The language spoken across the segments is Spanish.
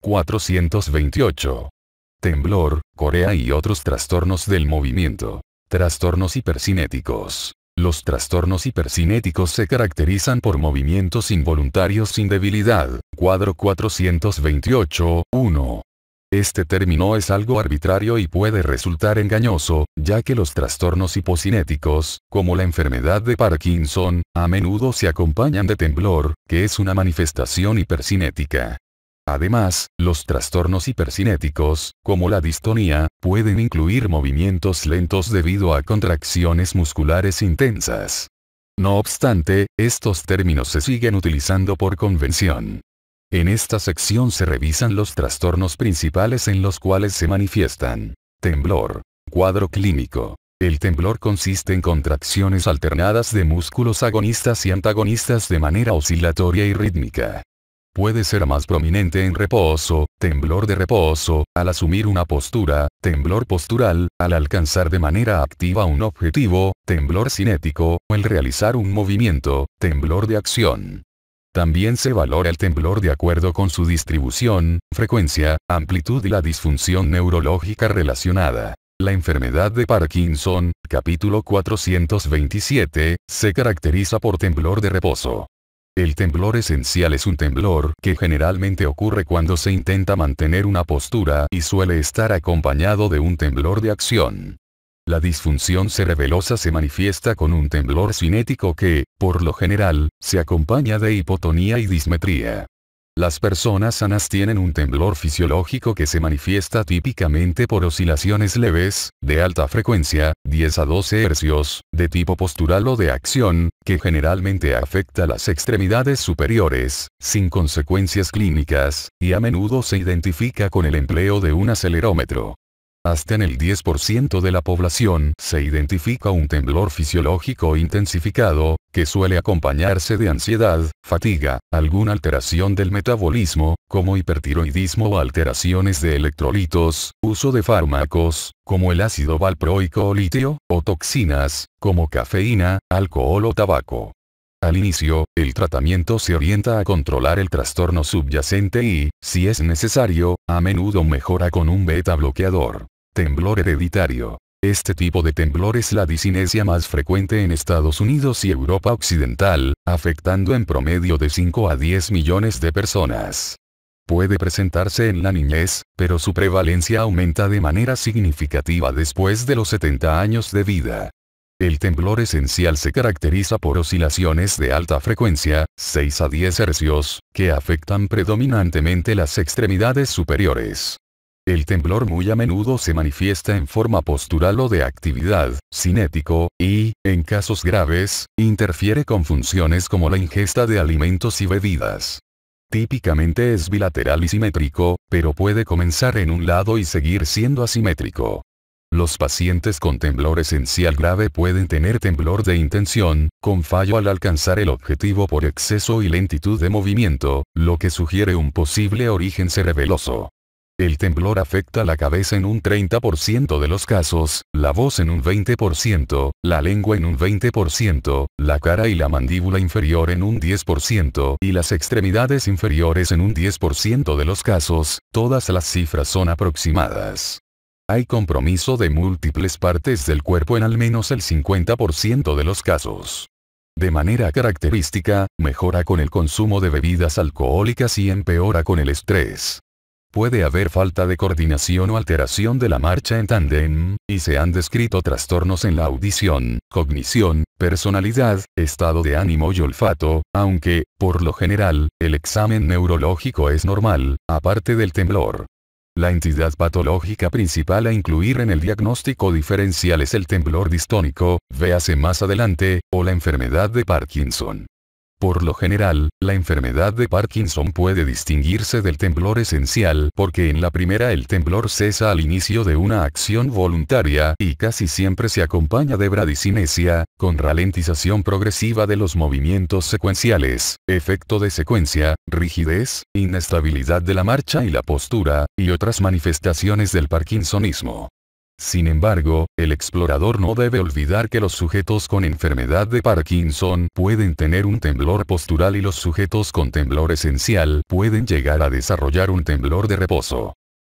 428. Temblor, Corea y otros trastornos del movimiento. Trastornos hipercinéticos. Los trastornos hipercinéticos se caracterizan por movimientos involuntarios sin debilidad. Cuadro 428, 1. Este término es algo arbitrario y puede resultar engañoso, ya que los trastornos hipocinéticos, como la enfermedad de Parkinson, a menudo se acompañan de temblor, que es una manifestación hipercinética. Además, los trastornos hipercinéticos, como la distonía, pueden incluir movimientos lentos debido a contracciones musculares intensas. No obstante, estos términos se siguen utilizando por convención. En esta sección se revisan los trastornos principales en los cuales se manifiestan. Temblor. Cuadro clínico. El temblor consiste en contracciones alternadas de músculos agonistas y antagonistas de manera oscilatoria y rítmica puede ser más prominente en reposo, temblor de reposo, al asumir una postura, temblor postural, al alcanzar de manera activa un objetivo, temblor cinético, o el realizar un movimiento, temblor de acción. También se valora el temblor de acuerdo con su distribución, frecuencia, amplitud y la disfunción neurológica relacionada. La enfermedad de Parkinson, capítulo 427, se caracteriza por temblor de reposo. El temblor esencial es un temblor que generalmente ocurre cuando se intenta mantener una postura y suele estar acompañado de un temblor de acción. La disfunción cerebelosa se manifiesta con un temblor cinético que, por lo general, se acompaña de hipotonía y dismetría. Las personas sanas tienen un temblor fisiológico que se manifiesta típicamente por oscilaciones leves, de alta frecuencia, 10 a 12 hercios, de tipo postural o de acción, que generalmente afecta las extremidades superiores, sin consecuencias clínicas, y a menudo se identifica con el empleo de un acelerómetro. Hasta en el 10% de la población se identifica un temblor fisiológico intensificado, que suele acompañarse de ansiedad, fatiga, alguna alteración del metabolismo, como hipertiroidismo o alteraciones de electrolitos, uso de fármacos, como el ácido valproico o litio, o toxinas, como cafeína, alcohol o tabaco. Al inicio, el tratamiento se orienta a controlar el trastorno subyacente y, si es necesario, a menudo mejora con un beta bloqueador. Temblor hereditario. Este tipo de temblor es la disinesia más frecuente en Estados Unidos y Europa Occidental, afectando en promedio de 5 a 10 millones de personas. Puede presentarse en la niñez, pero su prevalencia aumenta de manera significativa después de los 70 años de vida. El temblor esencial se caracteriza por oscilaciones de alta frecuencia, 6 a 10 hercios, que afectan predominantemente las extremidades superiores. El temblor muy a menudo se manifiesta en forma postural o de actividad, cinético, y, en casos graves, interfiere con funciones como la ingesta de alimentos y bebidas. Típicamente es bilateral y simétrico, pero puede comenzar en un lado y seguir siendo asimétrico. Los pacientes con temblor esencial grave pueden tener temblor de intención, con fallo al alcanzar el objetivo por exceso y lentitud de movimiento, lo que sugiere un posible origen cerebeloso. El temblor afecta la cabeza en un 30% de los casos, la voz en un 20%, la lengua en un 20%, la cara y la mandíbula inferior en un 10% y las extremidades inferiores en un 10% de los casos, todas las cifras son aproximadas. Hay compromiso de múltiples partes del cuerpo en al menos el 50% de los casos. De manera característica, mejora con el consumo de bebidas alcohólicas y empeora con el estrés. Puede haber falta de coordinación o alteración de la marcha en tandem y se han descrito trastornos en la audición, cognición, personalidad, estado de ánimo y olfato, aunque, por lo general, el examen neurológico es normal, aparte del temblor. La entidad patológica principal a incluir en el diagnóstico diferencial es el temblor distónico, véase más adelante, o la enfermedad de Parkinson. Por lo general, la enfermedad de Parkinson puede distinguirse del temblor esencial porque en la primera el temblor cesa al inicio de una acción voluntaria y casi siempre se acompaña de bradicinesia, con ralentización progresiva de los movimientos secuenciales, efecto de secuencia, rigidez, inestabilidad de la marcha y la postura, y otras manifestaciones del parkinsonismo. Sin embargo, el explorador no debe olvidar que los sujetos con enfermedad de Parkinson pueden tener un temblor postural y los sujetos con temblor esencial pueden llegar a desarrollar un temblor de reposo.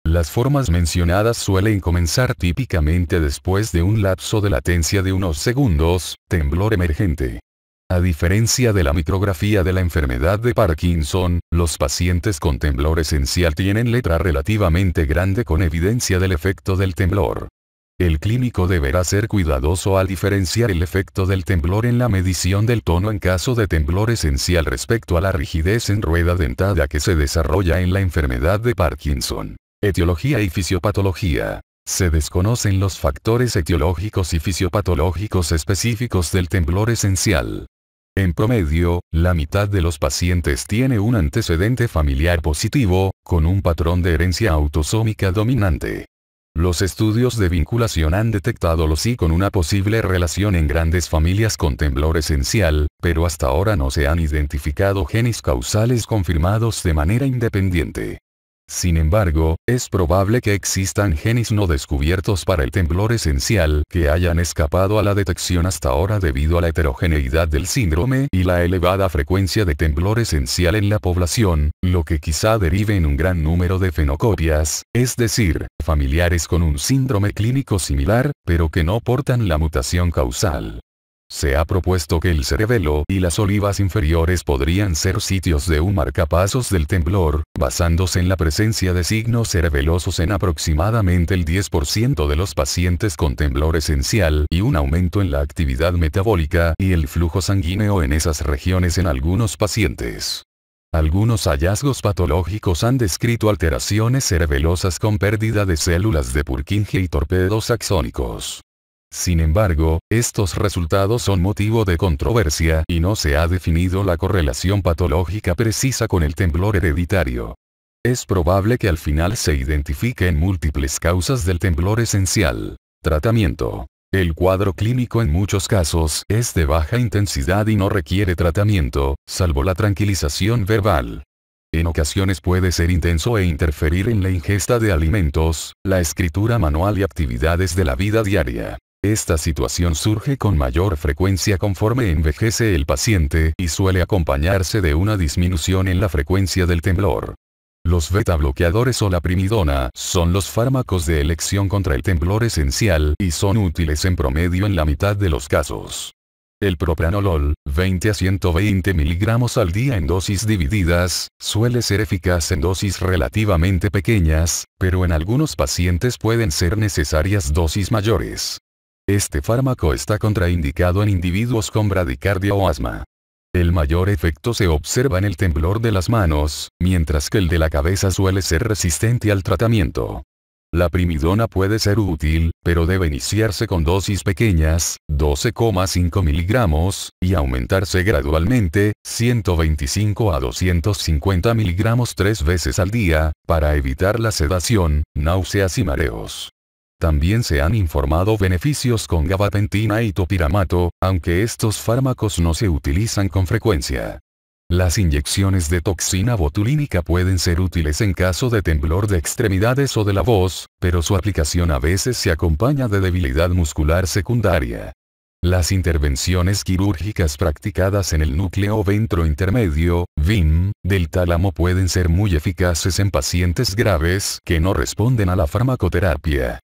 Las formas mencionadas suelen comenzar típicamente después de un lapso de latencia de unos segundos, temblor emergente. A diferencia de la micrografía de la enfermedad de Parkinson, los pacientes con temblor esencial tienen letra relativamente grande con evidencia del efecto del temblor. El clínico deberá ser cuidadoso al diferenciar el efecto del temblor en la medición del tono en caso de temblor esencial respecto a la rigidez en rueda dentada que se desarrolla en la enfermedad de Parkinson. Etiología y fisiopatología. Se desconocen los factores etiológicos y fisiopatológicos específicos del temblor esencial. En promedio, la mitad de los pacientes tiene un antecedente familiar positivo, con un patrón de herencia autosómica dominante. Los estudios de vinculación han detectado los sí con una posible relación en grandes familias con temblor esencial, pero hasta ahora no se han identificado genes causales confirmados de manera independiente. Sin embargo, es probable que existan genes no descubiertos para el temblor esencial que hayan escapado a la detección hasta ahora debido a la heterogeneidad del síndrome y la elevada frecuencia de temblor esencial en la población, lo que quizá derive en un gran número de fenocopias, es decir, familiares con un síndrome clínico similar, pero que no portan la mutación causal. Se ha propuesto que el cerebelo y las olivas inferiores podrían ser sitios de un marcapasos del temblor, basándose en la presencia de signos cerebelosos en aproximadamente el 10% de los pacientes con temblor esencial y un aumento en la actividad metabólica y el flujo sanguíneo en esas regiones en algunos pacientes. Algunos hallazgos patológicos han descrito alteraciones cerebelosas con pérdida de células de Purkinje y torpedos axónicos. Sin embargo, estos resultados son motivo de controversia y no se ha definido la correlación patológica precisa con el temblor hereditario. Es probable que al final se identifiquen múltiples causas del temblor esencial. Tratamiento. El cuadro clínico en muchos casos es de baja intensidad y no requiere tratamiento, salvo la tranquilización verbal. En ocasiones puede ser intenso e interferir en la ingesta de alimentos, la escritura manual y actividades de la vida diaria. Esta situación surge con mayor frecuencia conforme envejece el paciente y suele acompañarse de una disminución en la frecuencia del temblor. Los beta bloqueadores o la primidona son los fármacos de elección contra el temblor esencial y son útiles en promedio en la mitad de los casos. El propranolol, 20 a 120 miligramos al día en dosis divididas, suele ser eficaz en dosis relativamente pequeñas, pero en algunos pacientes pueden ser necesarias dosis mayores. Este fármaco está contraindicado en individuos con bradicardia o asma. El mayor efecto se observa en el temblor de las manos, mientras que el de la cabeza suele ser resistente al tratamiento. La primidona puede ser útil, pero debe iniciarse con dosis pequeñas, 12,5 miligramos, y aumentarse gradualmente, 125 a 250 miligramos tres veces al día, para evitar la sedación, náuseas y mareos. También se han informado beneficios con gabapentina y topiramato, aunque estos fármacos no se utilizan con frecuencia. Las inyecciones de toxina botulínica pueden ser útiles en caso de temblor de extremidades o de la voz, pero su aplicación a veces se acompaña de debilidad muscular secundaria. Las intervenciones quirúrgicas practicadas en el núcleo ventrointermedio, VIM, del tálamo pueden ser muy eficaces en pacientes graves que no responden a la farmacoterapia.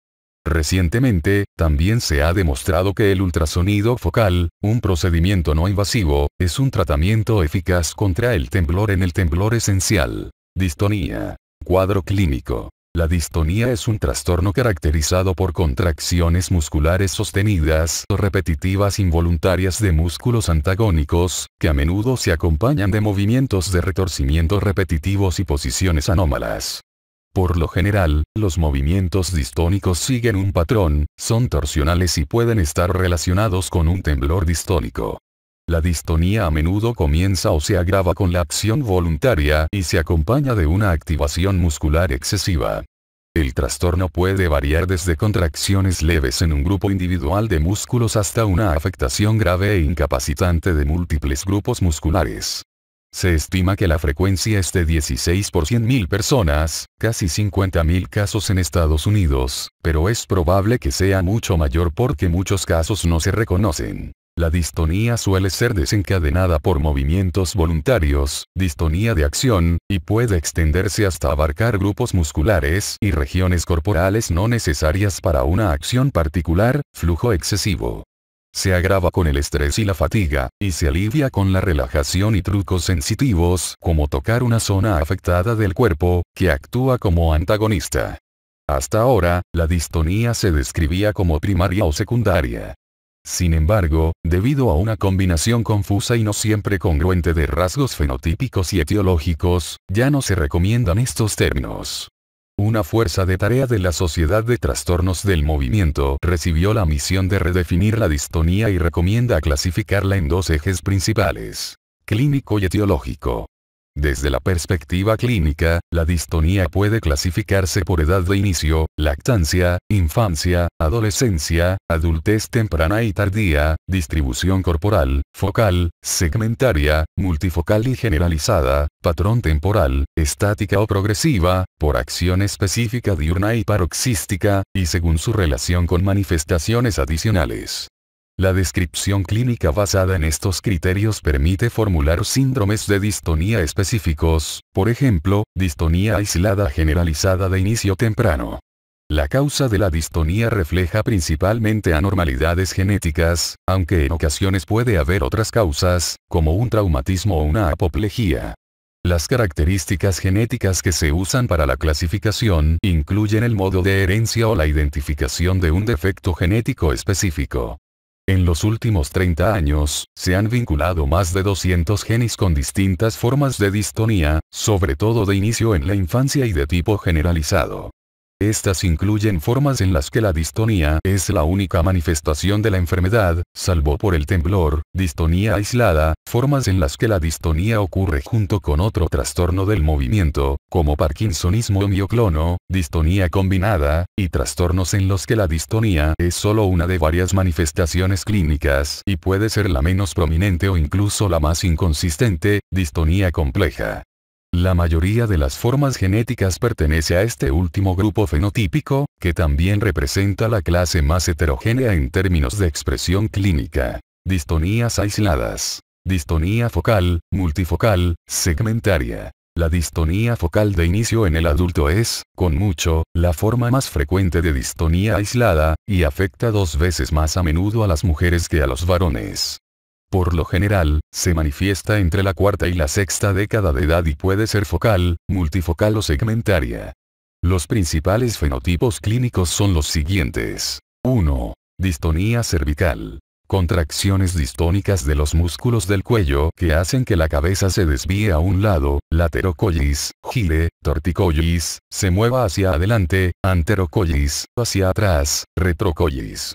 Recientemente, también se ha demostrado que el ultrasonido focal, un procedimiento no invasivo, es un tratamiento eficaz contra el temblor en el temblor esencial. Distonía. Cuadro clínico. La distonía es un trastorno caracterizado por contracciones musculares sostenidas o repetitivas involuntarias de músculos antagónicos, que a menudo se acompañan de movimientos de retorcimiento repetitivos y posiciones anómalas. Por lo general, los movimientos distónicos siguen un patrón, son torsionales y pueden estar relacionados con un temblor distónico. La distonía a menudo comienza o se agrava con la acción voluntaria y se acompaña de una activación muscular excesiva. El trastorno puede variar desde contracciones leves en un grupo individual de músculos hasta una afectación grave e incapacitante de múltiples grupos musculares. Se estima que la frecuencia es de 16 por 100.000 personas, casi 50.000 casos en Estados Unidos, pero es probable que sea mucho mayor porque muchos casos no se reconocen. La distonía suele ser desencadenada por movimientos voluntarios, distonía de acción, y puede extenderse hasta abarcar grupos musculares y regiones corporales no necesarias para una acción particular, flujo excesivo se agrava con el estrés y la fatiga, y se alivia con la relajación y trucos sensitivos como tocar una zona afectada del cuerpo, que actúa como antagonista. Hasta ahora, la distonía se describía como primaria o secundaria. Sin embargo, debido a una combinación confusa y no siempre congruente de rasgos fenotípicos y etiológicos, ya no se recomiendan estos términos una fuerza de tarea de la Sociedad de Trastornos del Movimiento, recibió la misión de redefinir la distonía y recomienda clasificarla en dos ejes principales, clínico y etiológico. Desde la perspectiva clínica, la distonía puede clasificarse por edad de inicio, lactancia, infancia, adolescencia, adultez temprana y tardía, distribución corporal, focal, segmentaria, multifocal y generalizada, patrón temporal, estática o progresiva, por acción específica diurna y paroxística, y según su relación con manifestaciones adicionales. La descripción clínica basada en estos criterios permite formular síndromes de distonía específicos, por ejemplo, distonía aislada generalizada de inicio temprano. La causa de la distonía refleja principalmente anormalidades genéticas, aunque en ocasiones puede haber otras causas, como un traumatismo o una apoplejía. Las características genéticas que se usan para la clasificación incluyen el modo de herencia o la identificación de un defecto genético específico. En los últimos 30 años, se han vinculado más de 200 genes con distintas formas de distonía, sobre todo de inicio en la infancia y de tipo generalizado. Estas incluyen formas en las que la distonía es la única manifestación de la enfermedad, salvo por el temblor, distonía aislada, formas en las que la distonía ocurre junto con otro trastorno del movimiento, como parkinsonismo o mioclono, distonía combinada, y trastornos en los que la distonía es solo una de varias manifestaciones clínicas y puede ser la menos prominente o incluso la más inconsistente, distonía compleja. La mayoría de las formas genéticas pertenece a este último grupo fenotípico, que también representa la clase más heterogénea en términos de expresión clínica. Distonías aisladas. Distonía focal, multifocal, segmentaria. La distonía focal de inicio en el adulto es, con mucho, la forma más frecuente de distonía aislada, y afecta dos veces más a menudo a las mujeres que a los varones. Por lo general, se manifiesta entre la cuarta y la sexta década de edad y puede ser focal, multifocal o segmentaria. Los principales fenotipos clínicos son los siguientes. 1. Distonía cervical. Contracciones distónicas de los músculos del cuello que hacen que la cabeza se desvíe a un lado, laterocollis, gire, torticollis, se mueva hacia adelante, anterocollis, hacia atrás, retrocollis.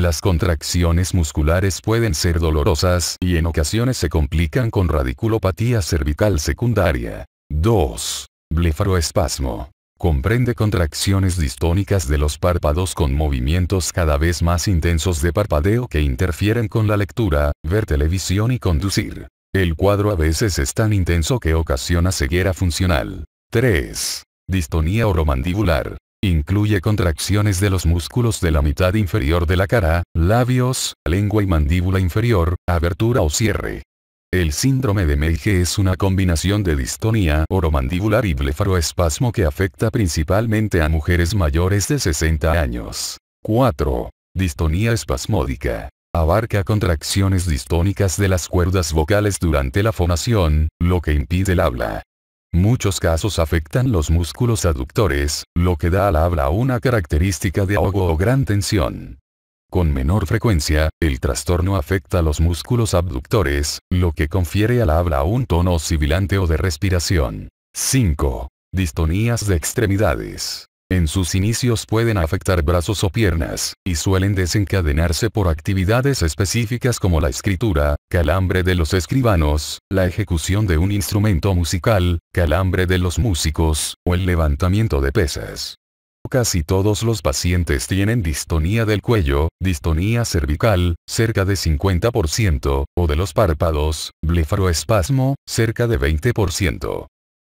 Las contracciones musculares pueden ser dolorosas y en ocasiones se complican con radiculopatía cervical secundaria. 2. Blefaroespasmo. Comprende contracciones distónicas de los párpados con movimientos cada vez más intensos de parpadeo que interfieren con la lectura, ver televisión y conducir. El cuadro a veces es tan intenso que ocasiona ceguera funcional. 3. Distonía oromandibular. Incluye contracciones de los músculos de la mitad inferior de la cara, labios, lengua y mandíbula inferior, abertura o cierre. El síndrome de Meige es una combinación de distonía oromandibular y blefaroespasmo que afecta principalmente a mujeres mayores de 60 años. 4. Distonía espasmódica. Abarca contracciones distónicas de las cuerdas vocales durante la fonación, lo que impide el habla. Muchos casos afectan los músculos aductores, lo que da a la habla una característica de ahogo o gran tensión. Con menor frecuencia, el trastorno afecta a los músculos abductores, lo que confiere a la habla un tono sibilante o de respiración. 5. Distonías de extremidades. En sus inicios pueden afectar brazos o piernas, y suelen desencadenarse por actividades específicas como la escritura, calambre de los escribanos, la ejecución de un instrumento musical, calambre de los músicos, o el levantamiento de pesas. Casi todos los pacientes tienen distonía del cuello, distonía cervical, cerca de 50%, o de los párpados, blefaroespasmo, cerca de 20%.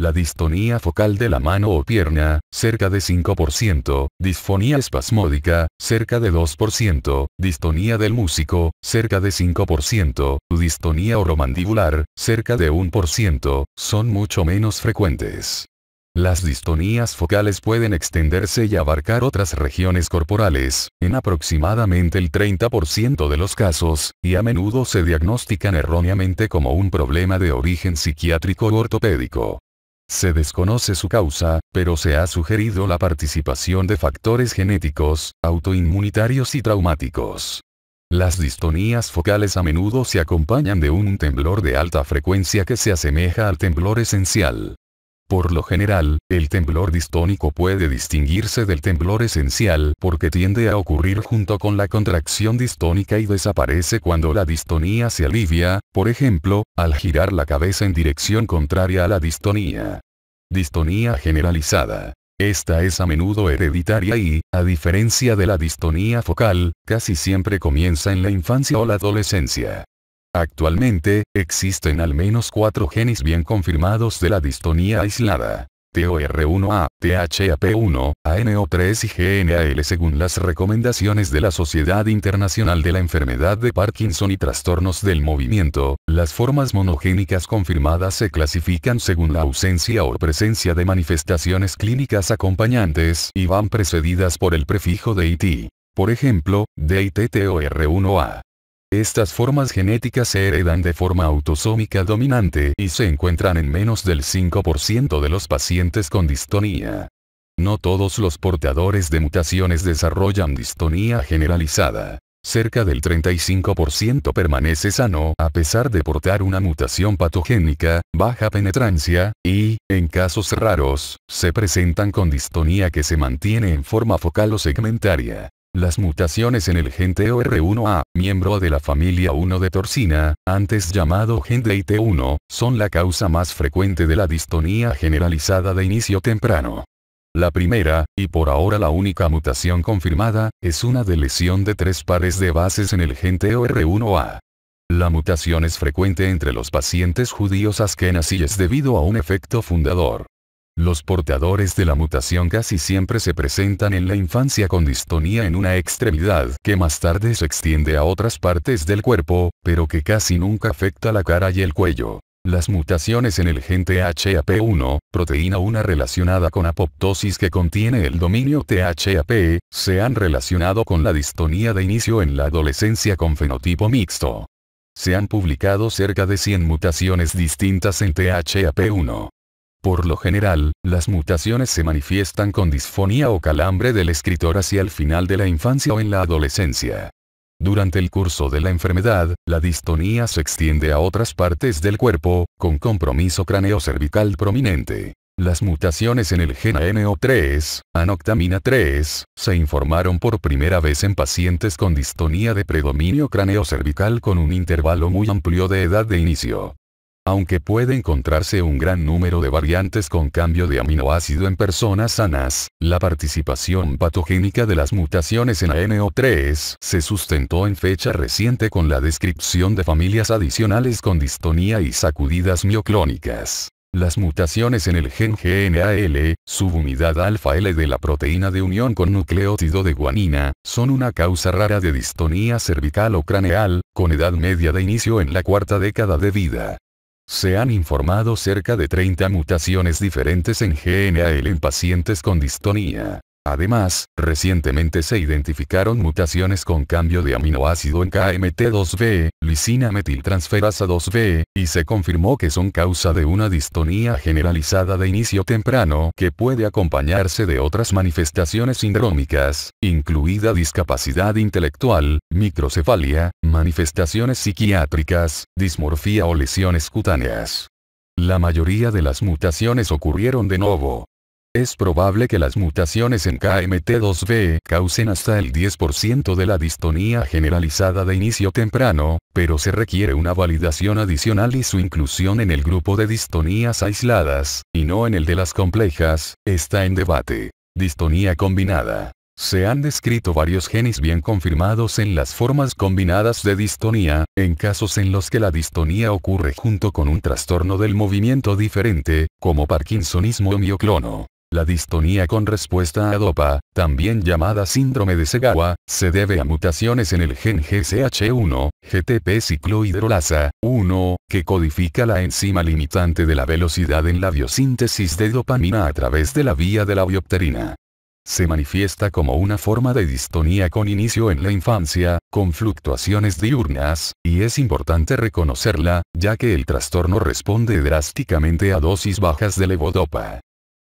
La distonía focal de la mano o pierna, cerca de 5%, disfonía espasmódica, cerca de 2%, distonía del músico, cerca de 5%, distonía oromandibular, cerca de 1%, son mucho menos frecuentes. Las distonías focales pueden extenderse y abarcar otras regiones corporales, en aproximadamente el 30% de los casos, y a menudo se diagnostican erróneamente como un problema de origen psiquiátrico o ortopédico. Se desconoce su causa, pero se ha sugerido la participación de factores genéticos, autoinmunitarios y traumáticos. Las distonías focales a menudo se acompañan de un temblor de alta frecuencia que se asemeja al temblor esencial. Por lo general, el temblor distónico puede distinguirse del temblor esencial porque tiende a ocurrir junto con la contracción distónica y desaparece cuando la distonía se alivia, por ejemplo, al girar la cabeza en dirección contraria a la distonía. Distonía generalizada. Esta es a menudo hereditaria y, a diferencia de la distonía focal, casi siempre comienza en la infancia o la adolescencia. Actualmente, existen al menos cuatro genes bien confirmados de la distonía aislada. TOR1A, THAP1, ANO3 y GNAL según las recomendaciones de la Sociedad Internacional de la Enfermedad de Parkinson y Trastornos del Movimiento, las formas monogénicas confirmadas se clasifican según la ausencia o presencia de manifestaciones clínicas acompañantes y van precedidas por el prefijo de Por ejemplo, tor 1 a estas formas genéticas se heredan de forma autosómica dominante y se encuentran en menos del 5% de los pacientes con distonía. No todos los portadores de mutaciones desarrollan distonía generalizada. Cerca del 35% permanece sano a pesar de portar una mutación patogénica, baja penetrancia, y, en casos raros, se presentan con distonía que se mantiene en forma focal o segmentaria. Las mutaciones en el gen TOR1A, miembro de la familia 1 de torcina, antes llamado gen DIT1, son la causa más frecuente de la distonía generalizada de inicio temprano. La primera, y por ahora la única mutación confirmada, es una delesión de tres pares de bases en el gen TOR1A. La mutación es frecuente entre los pacientes judíos y es debido a un efecto fundador. Los portadores de la mutación casi siempre se presentan en la infancia con distonía en una extremidad que más tarde se extiende a otras partes del cuerpo, pero que casi nunca afecta la cara y el cuello. Las mutaciones en el gen THAP1, proteína 1 relacionada con apoptosis que contiene el dominio THAP, se han relacionado con la distonía de inicio en la adolescencia con fenotipo mixto. Se han publicado cerca de 100 mutaciones distintas en THAP1. Por lo general, las mutaciones se manifiestan con disfonía o calambre del escritor hacia el final de la infancia o en la adolescencia. Durante el curso de la enfermedad, la distonía se extiende a otras partes del cuerpo, con compromiso cráneo-cervical prominente. Las mutaciones en el gen ANO3, anoctamina 3, se informaron por primera vez en pacientes con distonía de predominio cráneo-cervical con un intervalo muy amplio de edad de inicio. Aunque puede encontrarse un gran número de variantes con cambio de aminoácido en personas sanas, la participación patogénica de las mutaciones en ANO3 se sustentó en fecha reciente con la descripción de familias adicionales con distonía y sacudidas mioclónicas. Las mutaciones en el gen GNAL, subunidad alfa-L de la proteína de unión con nucleótido de guanina, son una causa rara de distonía cervical o craneal, con edad media de inicio en la cuarta década de vida. Se han informado cerca de 30 mutaciones diferentes en GNAL en pacientes con distonía. Además, recientemente se identificaron mutaciones con cambio de aminoácido en KMT2B, lisina metiltransferasa 2B, y se confirmó que son causa de una distonía generalizada de inicio temprano que puede acompañarse de otras manifestaciones sindrómicas, incluida discapacidad intelectual, microcefalia, manifestaciones psiquiátricas, dismorfía o lesiones cutáneas. La mayoría de las mutaciones ocurrieron de nuevo, es probable que las mutaciones en KMT2B causen hasta el 10% de la distonía generalizada de inicio temprano, pero se requiere una validación adicional y su inclusión en el grupo de distonías aisladas, y no en el de las complejas, está en debate. Distonía combinada. Se han descrito varios genes bien confirmados en las formas combinadas de distonía, en casos en los que la distonía ocurre junto con un trastorno del movimiento diferente, como parkinsonismo o mioclono. La distonía con respuesta a DOPA, también llamada síndrome de Segawa, se debe a mutaciones en el gen GCH1, GTP ciclohidrolasa 1, que codifica la enzima limitante de la velocidad en la biosíntesis de dopamina a través de la vía de la biopterina. Se manifiesta como una forma de distonía con inicio en la infancia, con fluctuaciones diurnas, y es importante reconocerla, ya que el trastorno responde drásticamente a dosis bajas de levodopa.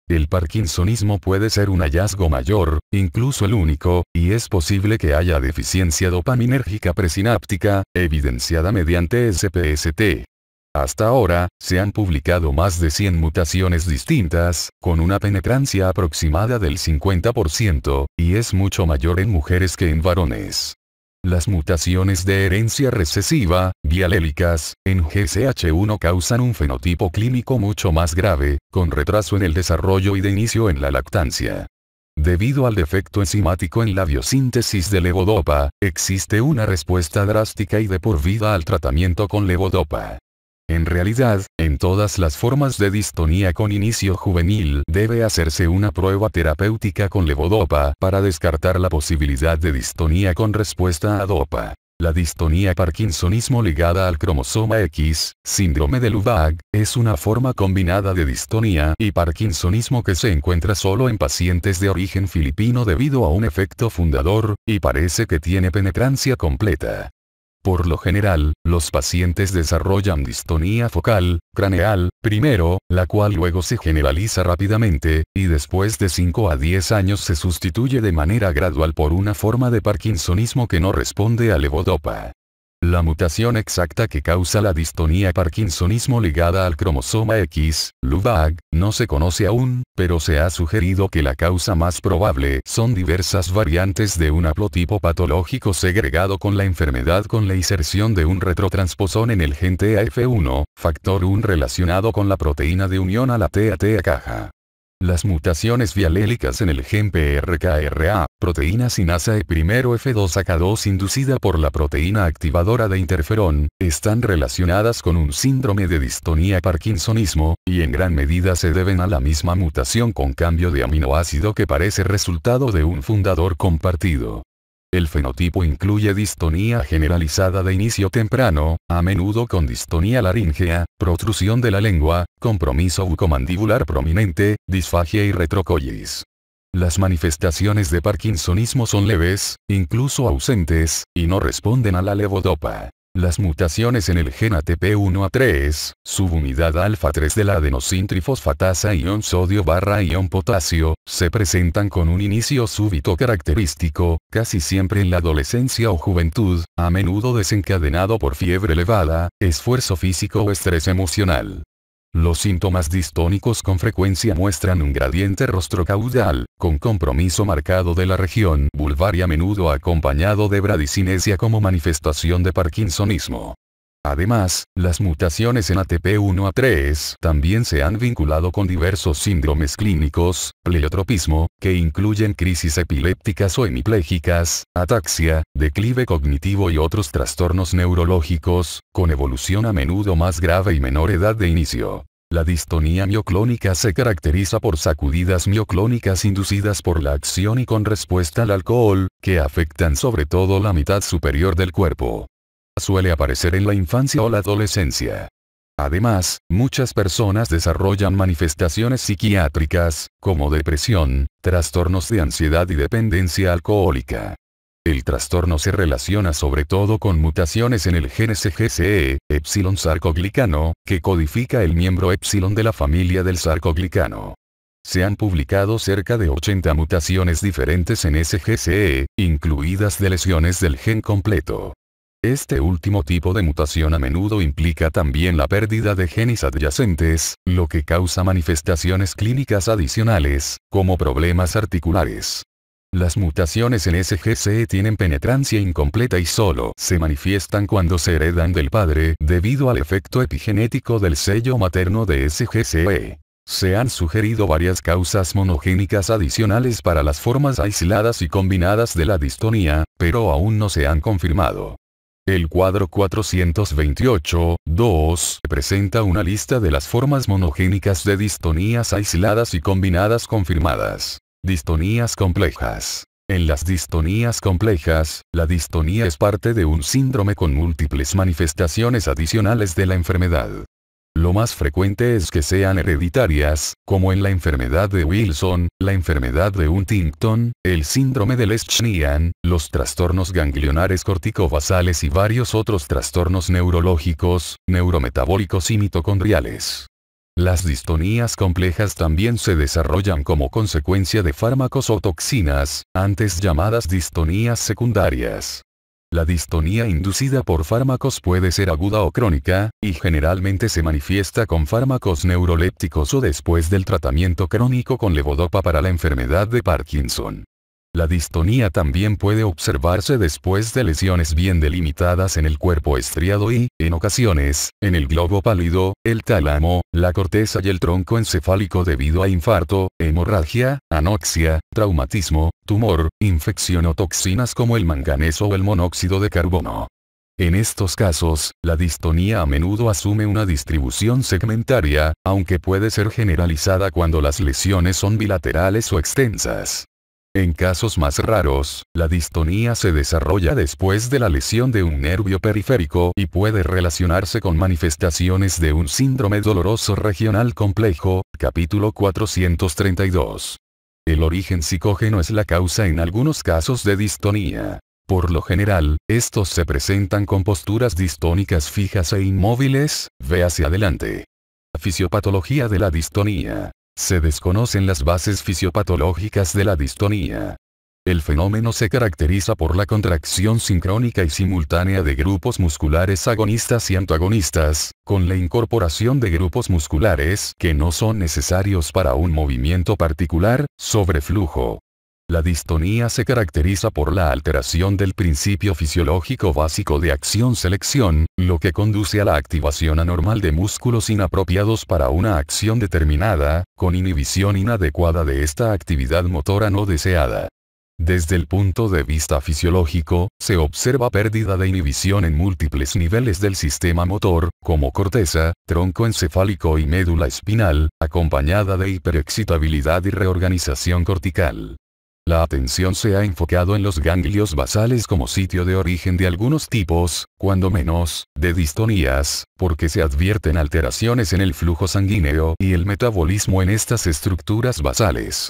El parkinsonismo puede ser un hallazgo mayor, incluso el único, y es posible que haya deficiencia dopaminérgica presináptica, evidenciada mediante SPST. Hasta ahora, se han publicado más de 100 mutaciones distintas, con una penetrancia aproximada del 50%, y es mucho mayor en mujeres que en varones. Las mutaciones de herencia recesiva, dialélicas, en GCH1 causan un fenotipo clínico mucho más grave, con retraso en el desarrollo y de inicio en la lactancia. Debido al defecto enzimático en la biosíntesis de levodopa, existe una respuesta drástica y de por vida al tratamiento con levodopa. En realidad, en todas las formas de distonía con inicio juvenil debe hacerse una prueba terapéutica con levodopa para descartar la posibilidad de distonía con respuesta a dopa. La distonía parkinsonismo ligada al cromosoma X, síndrome de Lubag, es una forma combinada de distonía y parkinsonismo que se encuentra solo en pacientes de origen filipino debido a un efecto fundador, y parece que tiene penetrancia completa. Por lo general, los pacientes desarrollan distonía focal, craneal, primero, la cual luego se generaliza rápidamente, y después de 5 a 10 años se sustituye de manera gradual por una forma de parkinsonismo que no responde a levodopa. La mutación exacta que causa la distonía parkinsonismo ligada al cromosoma X, LUVAG, no se conoce aún, pero se ha sugerido que la causa más probable son diversas variantes de un aplotipo patológico segregado con la enfermedad con la inserción de un retrotransposón en el gen TAF1, factor 1 relacionado con la proteína de unión a la TATA caja. Las mutaciones vialélicas en el gen PRKRA, proteína sinasa e primero f 2 ak 2 inducida por la proteína activadora de interferón, están relacionadas con un síndrome de distonía parkinsonismo, y en gran medida se deben a la misma mutación con cambio de aminoácido que parece resultado de un fundador compartido. El fenotipo incluye distonía generalizada de inicio temprano, a menudo con distonía laríngea, protrusión de la lengua, compromiso bucomandibular prominente, disfagia y retrocollis. Las manifestaciones de parkinsonismo son leves, incluso ausentes, y no responden a la levodopa. Las mutaciones en el gen ATP1A3, subunidad alfa-3 de la adenosin ion sodio barra ion potasio, se presentan con un inicio súbito característico, casi siempre en la adolescencia o juventud, a menudo desencadenado por fiebre elevada, esfuerzo físico o estrés emocional. Los síntomas distónicos con frecuencia muestran un gradiente rostro caudal, con compromiso marcado de la región vulvar y a menudo acompañado de bradicinesia como manifestación de parkinsonismo. Además, las mutaciones en ATP1 a 3 también se han vinculado con diversos síndromes clínicos, pleiotropismo, que incluyen crisis epilépticas o hemipléjicas, ataxia, declive cognitivo y otros trastornos neurológicos, con evolución a menudo más grave y menor edad de inicio. La distonía mioclónica se caracteriza por sacudidas mioclónicas inducidas por la acción y con respuesta al alcohol, que afectan sobre todo la mitad superior del cuerpo suele aparecer en la infancia o la adolescencia. Además, muchas personas desarrollan manifestaciones psiquiátricas, como depresión, trastornos de ansiedad y dependencia alcohólica. El trastorno se relaciona sobre todo con mutaciones en el gen SGCE, e epsilon sarcoglicano, que codifica el miembro epsilon de la familia del sarcoglicano. Se han publicado cerca de 80 mutaciones diferentes en SGCE, incluidas de lesiones del gen completo. Este último tipo de mutación a menudo implica también la pérdida de genes adyacentes, lo que causa manifestaciones clínicas adicionales, como problemas articulares. Las mutaciones en SGC tienen penetrancia incompleta y solo se manifiestan cuando se heredan del padre debido al efecto epigenético del sello materno de SGCE. Se han sugerido varias causas monogénicas adicionales para las formas aisladas y combinadas de la distonía, pero aún no se han confirmado. El cuadro 428-2 presenta una lista de las formas monogénicas de distonías aisladas y combinadas confirmadas. Distonías complejas. En las distonías complejas, la distonía es parte de un síndrome con múltiples manifestaciones adicionales de la enfermedad. Lo más frecuente es que sean hereditarias, como en la enfermedad de Wilson, la enfermedad de Huntington, el síndrome de Leschnian, los trastornos ganglionares corticobasales y varios otros trastornos neurológicos, neurometabólicos y mitocondriales. Las distonías complejas también se desarrollan como consecuencia de fármacos o toxinas, antes llamadas distonías secundarias. La distonía inducida por fármacos puede ser aguda o crónica, y generalmente se manifiesta con fármacos neurolépticos o después del tratamiento crónico con levodopa para la enfermedad de Parkinson. La distonía también puede observarse después de lesiones bien delimitadas en el cuerpo estriado y, en ocasiones, en el globo pálido, el tálamo, la corteza y el tronco encefálico debido a infarto, hemorragia, anoxia, traumatismo, tumor, infección o toxinas como el manganeso o el monóxido de carbono. En estos casos, la distonía a menudo asume una distribución segmentaria, aunque puede ser generalizada cuando las lesiones son bilaterales o extensas. En casos más raros, la distonía se desarrolla después de la lesión de un nervio periférico y puede relacionarse con manifestaciones de un síndrome doloroso regional complejo, capítulo 432. El origen psicógeno es la causa en algunos casos de distonía. Por lo general, estos se presentan con posturas distónicas fijas e inmóviles, ve hacia adelante. Fisiopatología de la distonía. Se desconocen las bases fisiopatológicas de la distonía. El fenómeno se caracteriza por la contracción sincrónica y simultánea de grupos musculares agonistas y antagonistas, con la incorporación de grupos musculares que no son necesarios para un movimiento particular, sobreflujo. La distonía se caracteriza por la alteración del principio fisiológico básico de acción-selección, lo que conduce a la activación anormal de músculos inapropiados para una acción determinada, con inhibición inadecuada de esta actividad motora no deseada. Desde el punto de vista fisiológico, se observa pérdida de inhibición en múltiples niveles del sistema motor, como corteza, tronco encefálico y médula espinal, acompañada de hiperexcitabilidad y reorganización cortical. La atención se ha enfocado en los ganglios basales como sitio de origen de algunos tipos, cuando menos, de distonías, porque se advierten alteraciones en el flujo sanguíneo y el metabolismo en estas estructuras basales.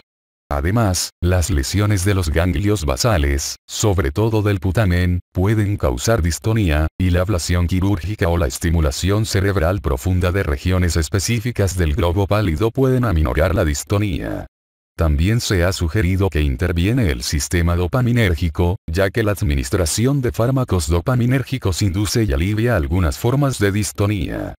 Además, las lesiones de los ganglios basales, sobre todo del putamen, pueden causar distonía, y la ablación quirúrgica o la estimulación cerebral profunda de regiones específicas del globo pálido pueden aminorar la distonía. También se ha sugerido que interviene el sistema dopaminérgico, ya que la administración de fármacos dopaminérgicos induce y alivia algunas formas de distonía.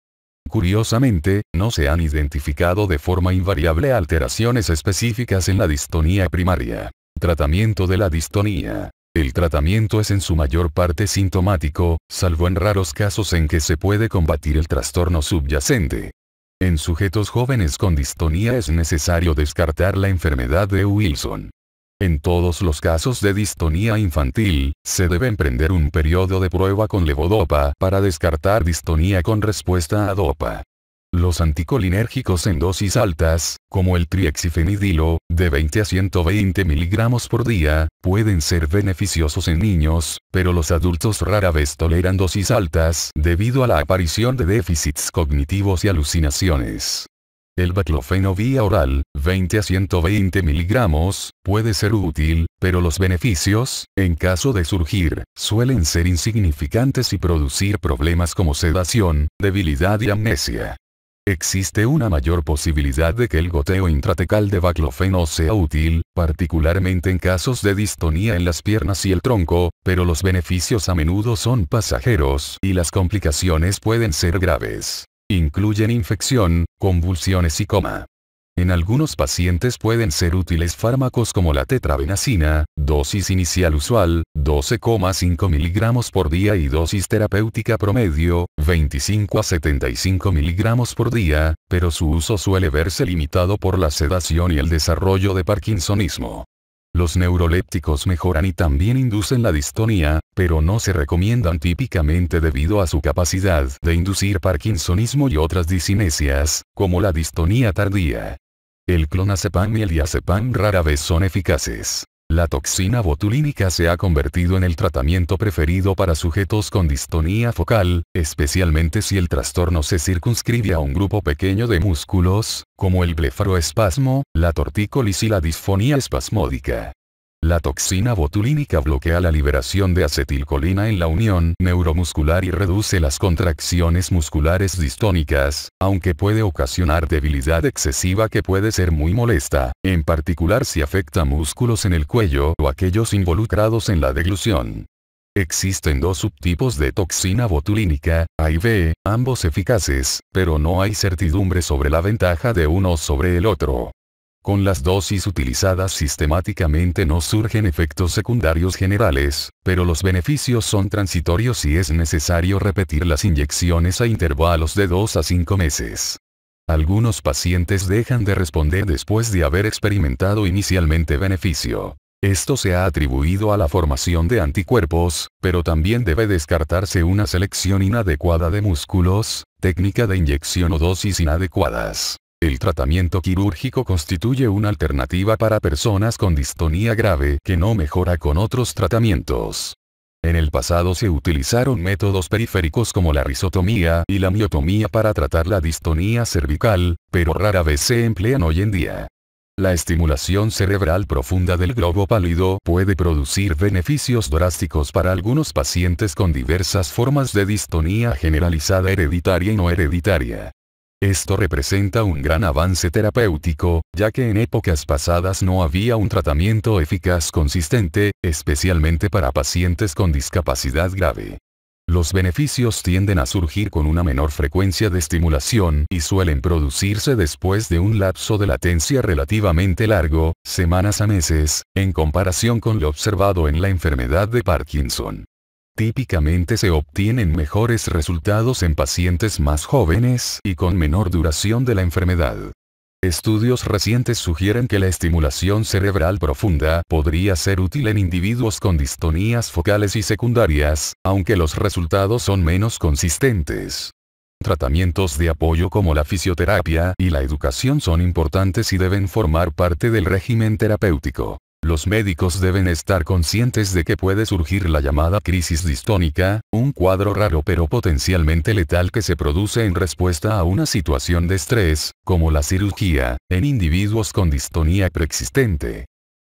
Curiosamente, no se han identificado de forma invariable alteraciones específicas en la distonía primaria. Tratamiento de la distonía. El tratamiento es en su mayor parte sintomático, salvo en raros casos en que se puede combatir el trastorno subyacente. En sujetos jóvenes con distonía es necesario descartar la enfermedad de Wilson. En todos los casos de distonía infantil, se debe emprender un periodo de prueba con levodopa para descartar distonía con respuesta a dopa. Los anticolinérgicos en dosis altas, como el triexifenidilo, de 20 a 120 miligramos por día, pueden ser beneficiosos en niños, pero los adultos rara vez toleran dosis altas debido a la aparición de déficits cognitivos y alucinaciones. El baclofeno vía oral, 20 a 120 miligramos, puede ser útil, pero los beneficios, en caso de surgir, suelen ser insignificantes y producir problemas como sedación, debilidad y amnesia. Existe una mayor posibilidad de que el goteo intratecal de baclofeno sea útil, particularmente en casos de distonía en las piernas y el tronco, pero los beneficios a menudo son pasajeros y las complicaciones pueden ser graves. Incluyen infección, convulsiones y coma. En algunos pacientes pueden ser útiles fármacos como la tetrabenacina, dosis inicial usual, 12,5 miligramos por día y dosis terapéutica promedio, 25 a 75 miligramos por día, pero su uso suele verse limitado por la sedación y el desarrollo de parkinsonismo. Los neurolépticos mejoran y también inducen la distonía, pero no se recomiendan típicamente debido a su capacidad de inducir parkinsonismo y otras disinesias, como la distonía tardía. El clonazepam y el diazepam rara vez son eficaces. La toxina botulínica se ha convertido en el tratamiento preferido para sujetos con distonía focal, especialmente si el trastorno se circunscribe a un grupo pequeño de músculos, como el blefaroespasmo, la tortícolis y la disfonía espasmódica. La toxina botulínica bloquea la liberación de acetilcolina en la unión neuromuscular y reduce las contracciones musculares distónicas, aunque puede ocasionar debilidad excesiva que puede ser muy molesta, en particular si afecta músculos en el cuello o aquellos involucrados en la deglución. Existen dos subtipos de toxina botulínica, A y B, ambos eficaces, pero no hay certidumbre sobre la ventaja de uno sobre el otro. Con las dosis utilizadas sistemáticamente no surgen efectos secundarios generales, pero los beneficios son transitorios y es necesario repetir las inyecciones a intervalos de 2 a 5 meses. Algunos pacientes dejan de responder después de haber experimentado inicialmente beneficio. Esto se ha atribuido a la formación de anticuerpos, pero también debe descartarse una selección inadecuada de músculos, técnica de inyección o dosis inadecuadas. El tratamiento quirúrgico constituye una alternativa para personas con distonía grave que no mejora con otros tratamientos. En el pasado se utilizaron métodos periféricos como la risotomía y la miotomía para tratar la distonía cervical, pero rara vez se emplean hoy en día. La estimulación cerebral profunda del globo pálido puede producir beneficios drásticos para algunos pacientes con diversas formas de distonía generalizada hereditaria y no hereditaria. Esto representa un gran avance terapéutico, ya que en épocas pasadas no había un tratamiento eficaz consistente, especialmente para pacientes con discapacidad grave. Los beneficios tienden a surgir con una menor frecuencia de estimulación y suelen producirse después de un lapso de latencia relativamente largo, semanas a meses, en comparación con lo observado en la enfermedad de Parkinson. Típicamente se obtienen mejores resultados en pacientes más jóvenes y con menor duración de la enfermedad. Estudios recientes sugieren que la estimulación cerebral profunda podría ser útil en individuos con distonías focales y secundarias, aunque los resultados son menos consistentes. Tratamientos de apoyo como la fisioterapia y la educación son importantes y deben formar parte del régimen terapéutico. Los médicos deben estar conscientes de que puede surgir la llamada crisis distónica, un cuadro raro pero potencialmente letal que se produce en respuesta a una situación de estrés, como la cirugía, en individuos con distonía preexistente.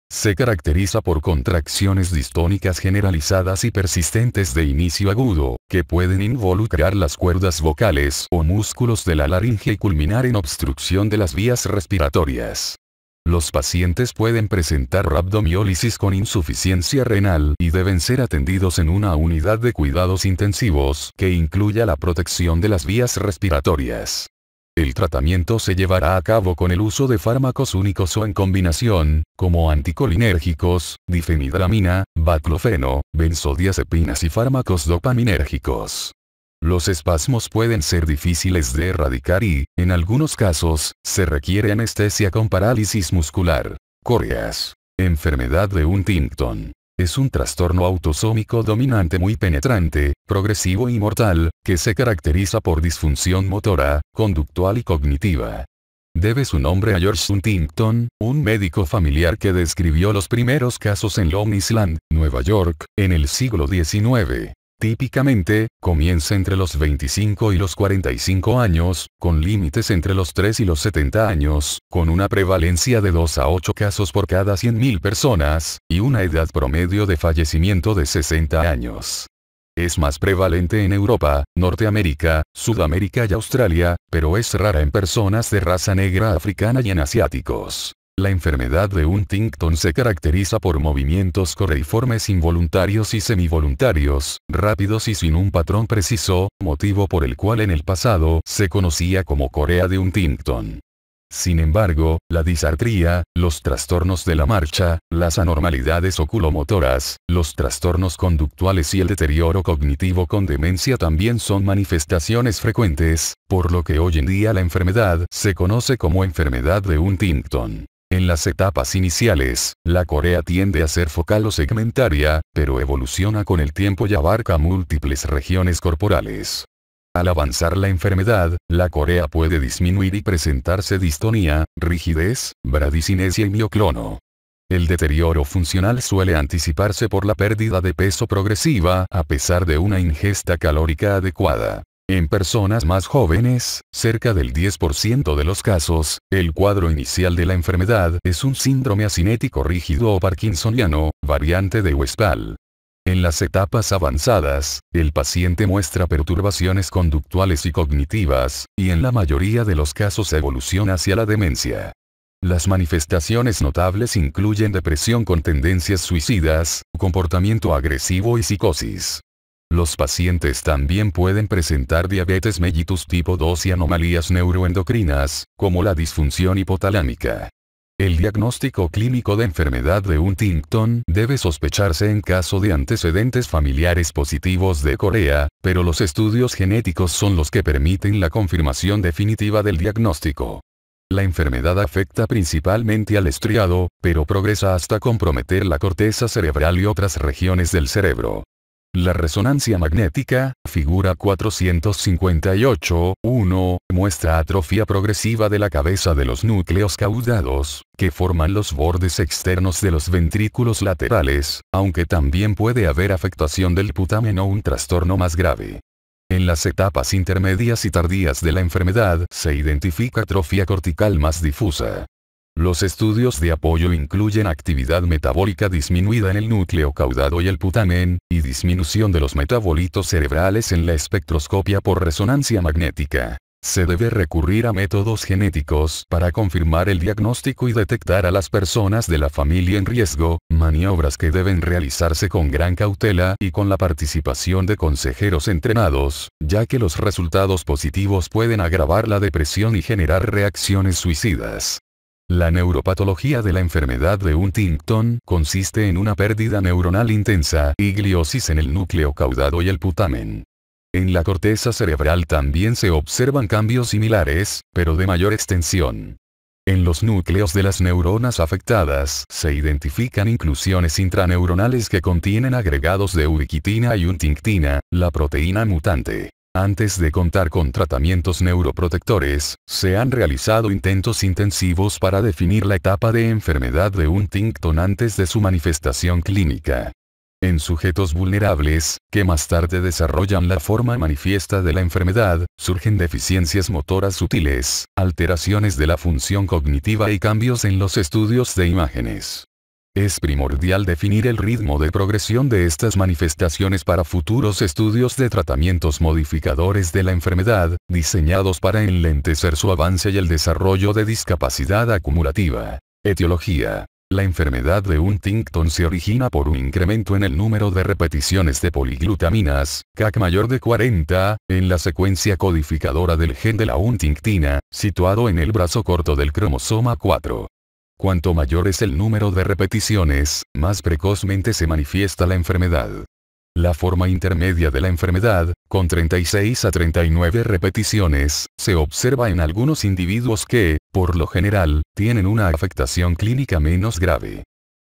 Se caracteriza por contracciones distónicas generalizadas y persistentes de inicio agudo, que pueden involucrar las cuerdas vocales o músculos de la laringe y culminar en obstrucción de las vías respiratorias. Los pacientes pueden presentar rhabdomiólisis con insuficiencia renal y deben ser atendidos en una unidad de cuidados intensivos que incluya la protección de las vías respiratorias. El tratamiento se llevará a cabo con el uso de fármacos únicos o en combinación, como anticolinérgicos, difenidramina, baclofeno, benzodiazepinas y fármacos dopaminérgicos. Los espasmos pueden ser difíciles de erradicar y, en algunos casos, se requiere anestesia con parálisis muscular. Coreas. Enfermedad de Huntington. Es un trastorno autosómico dominante muy penetrante, progresivo y mortal, que se caracteriza por disfunción motora, conductual y cognitiva. Debe su nombre a George Huntington, un médico familiar que describió los primeros casos en Long Island, Nueva York, en el siglo XIX. Típicamente, comienza entre los 25 y los 45 años, con límites entre los 3 y los 70 años, con una prevalencia de 2 a 8 casos por cada 100.000 personas, y una edad promedio de fallecimiento de 60 años. Es más prevalente en Europa, Norteamérica, Sudamérica y Australia, pero es rara en personas de raza negra africana y en asiáticos. La enfermedad de Huntington se caracteriza por movimientos correiformes involuntarios y semivoluntarios, rápidos y sin un patrón preciso, motivo por el cual en el pasado se conocía como Corea de Huntington. Sin embargo, la disartría, los trastornos de la marcha, las anormalidades oculomotoras, los trastornos conductuales y el deterioro cognitivo con demencia también son manifestaciones frecuentes, por lo que hoy en día la enfermedad se conoce como enfermedad de Huntington. En las etapas iniciales, la Corea tiende a ser focal o segmentaria, pero evoluciona con el tiempo y abarca múltiples regiones corporales. Al avanzar la enfermedad, la Corea puede disminuir y presentarse distonía, rigidez, bradicinesia y mioclono. El deterioro funcional suele anticiparse por la pérdida de peso progresiva a pesar de una ingesta calórica adecuada. En personas más jóvenes, cerca del 10% de los casos, el cuadro inicial de la enfermedad es un síndrome asinético rígido o parkinsoniano, variante de Westphal. En las etapas avanzadas, el paciente muestra perturbaciones conductuales y cognitivas, y en la mayoría de los casos evoluciona hacia la demencia. Las manifestaciones notables incluyen depresión con tendencias suicidas, comportamiento agresivo y psicosis. Los pacientes también pueden presentar diabetes mellitus tipo 2 y anomalías neuroendocrinas, como la disfunción hipotalámica. El diagnóstico clínico de enfermedad de Huntington debe sospecharse en caso de antecedentes familiares positivos de Corea, pero los estudios genéticos son los que permiten la confirmación definitiva del diagnóstico. La enfermedad afecta principalmente al estriado, pero progresa hasta comprometer la corteza cerebral y otras regiones del cerebro. La resonancia magnética, figura 458, 1, muestra atrofia progresiva de la cabeza de los núcleos caudados, que forman los bordes externos de los ventrículos laterales, aunque también puede haber afectación del putamen o un trastorno más grave. En las etapas intermedias y tardías de la enfermedad se identifica atrofia cortical más difusa. Los estudios de apoyo incluyen actividad metabólica disminuida en el núcleo caudado y el putamen, y disminución de los metabolitos cerebrales en la espectroscopia por resonancia magnética. Se debe recurrir a métodos genéticos para confirmar el diagnóstico y detectar a las personas de la familia en riesgo, maniobras que deben realizarse con gran cautela y con la participación de consejeros entrenados, ya que los resultados positivos pueden agravar la depresión y generar reacciones suicidas. La neuropatología de la enfermedad de Huntington consiste en una pérdida neuronal intensa y gliosis en el núcleo caudado y el putamen. En la corteza cerebral también se observan cambios similares, pero de mayor extensión. En los núcleos de las neuronas afectadas se identifican inclusiones intraneuronales que contienen agregados de ubiquitina y huntingtina, la proteína mutante. Antes de contar con tratamientos neuroprotectores, se han realizado intentos intensivos para definir la etapa de enfermedad de un Huntington antes de su manifestación clínica. En sujetos vulnerables, que más tarde desarrollan la forma manifiesta de la enfermedad, surgen deficiencias motoras sutiles, alteraciones de la función cognitiva y cambios en los estudios de imágenes. Es primordial definir el ritmo de progresión de estas manifestaciones para futuros estudios de tratamientos modificadores de la enfermedad, diseñados para enlentecer su avance y el desarrollo de discapacidad acumulativa. Etiología. La enfermedad de Huntington se origina por un incremento en el número de repeticiones de poliglutaminas, CAC mayor de 40, en la secuencia codificadora del gen de la huntingtina, situado en el brazo corto del cromosoma 4. Cuanto mayor es el número de repeticiones, más precozmente se manifiesta la enfermedad. La forma intermedia de la enfermedad, con 36 a 39 repeticiones, se observa en algunos individuos que, por lo general, tienen una afectación clínica menos grave.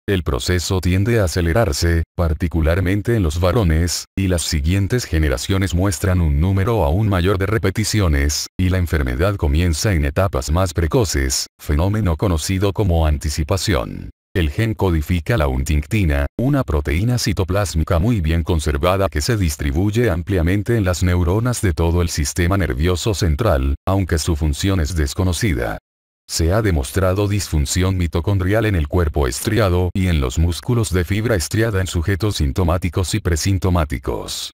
El proceso tiende a acelerarse, particularmente en los varones, y las siguientes generaciones muestran un número aún mayor de repeticiones, y la enfermedad comienza en etapas más precoces, fenómeno conocido como anticipación. El gen codifica la untinctina, una proteína citoplásmica muy bien conservada que se distribuye ampliamente en las neuronas de todo el sistema nervioso central, aunque su función es desconocida. Se ha demostrado disfunción mitocondrial en el cuerpo estriado y en los músculos de fibra estriada en sujetos sintomáticos y presintomáticos.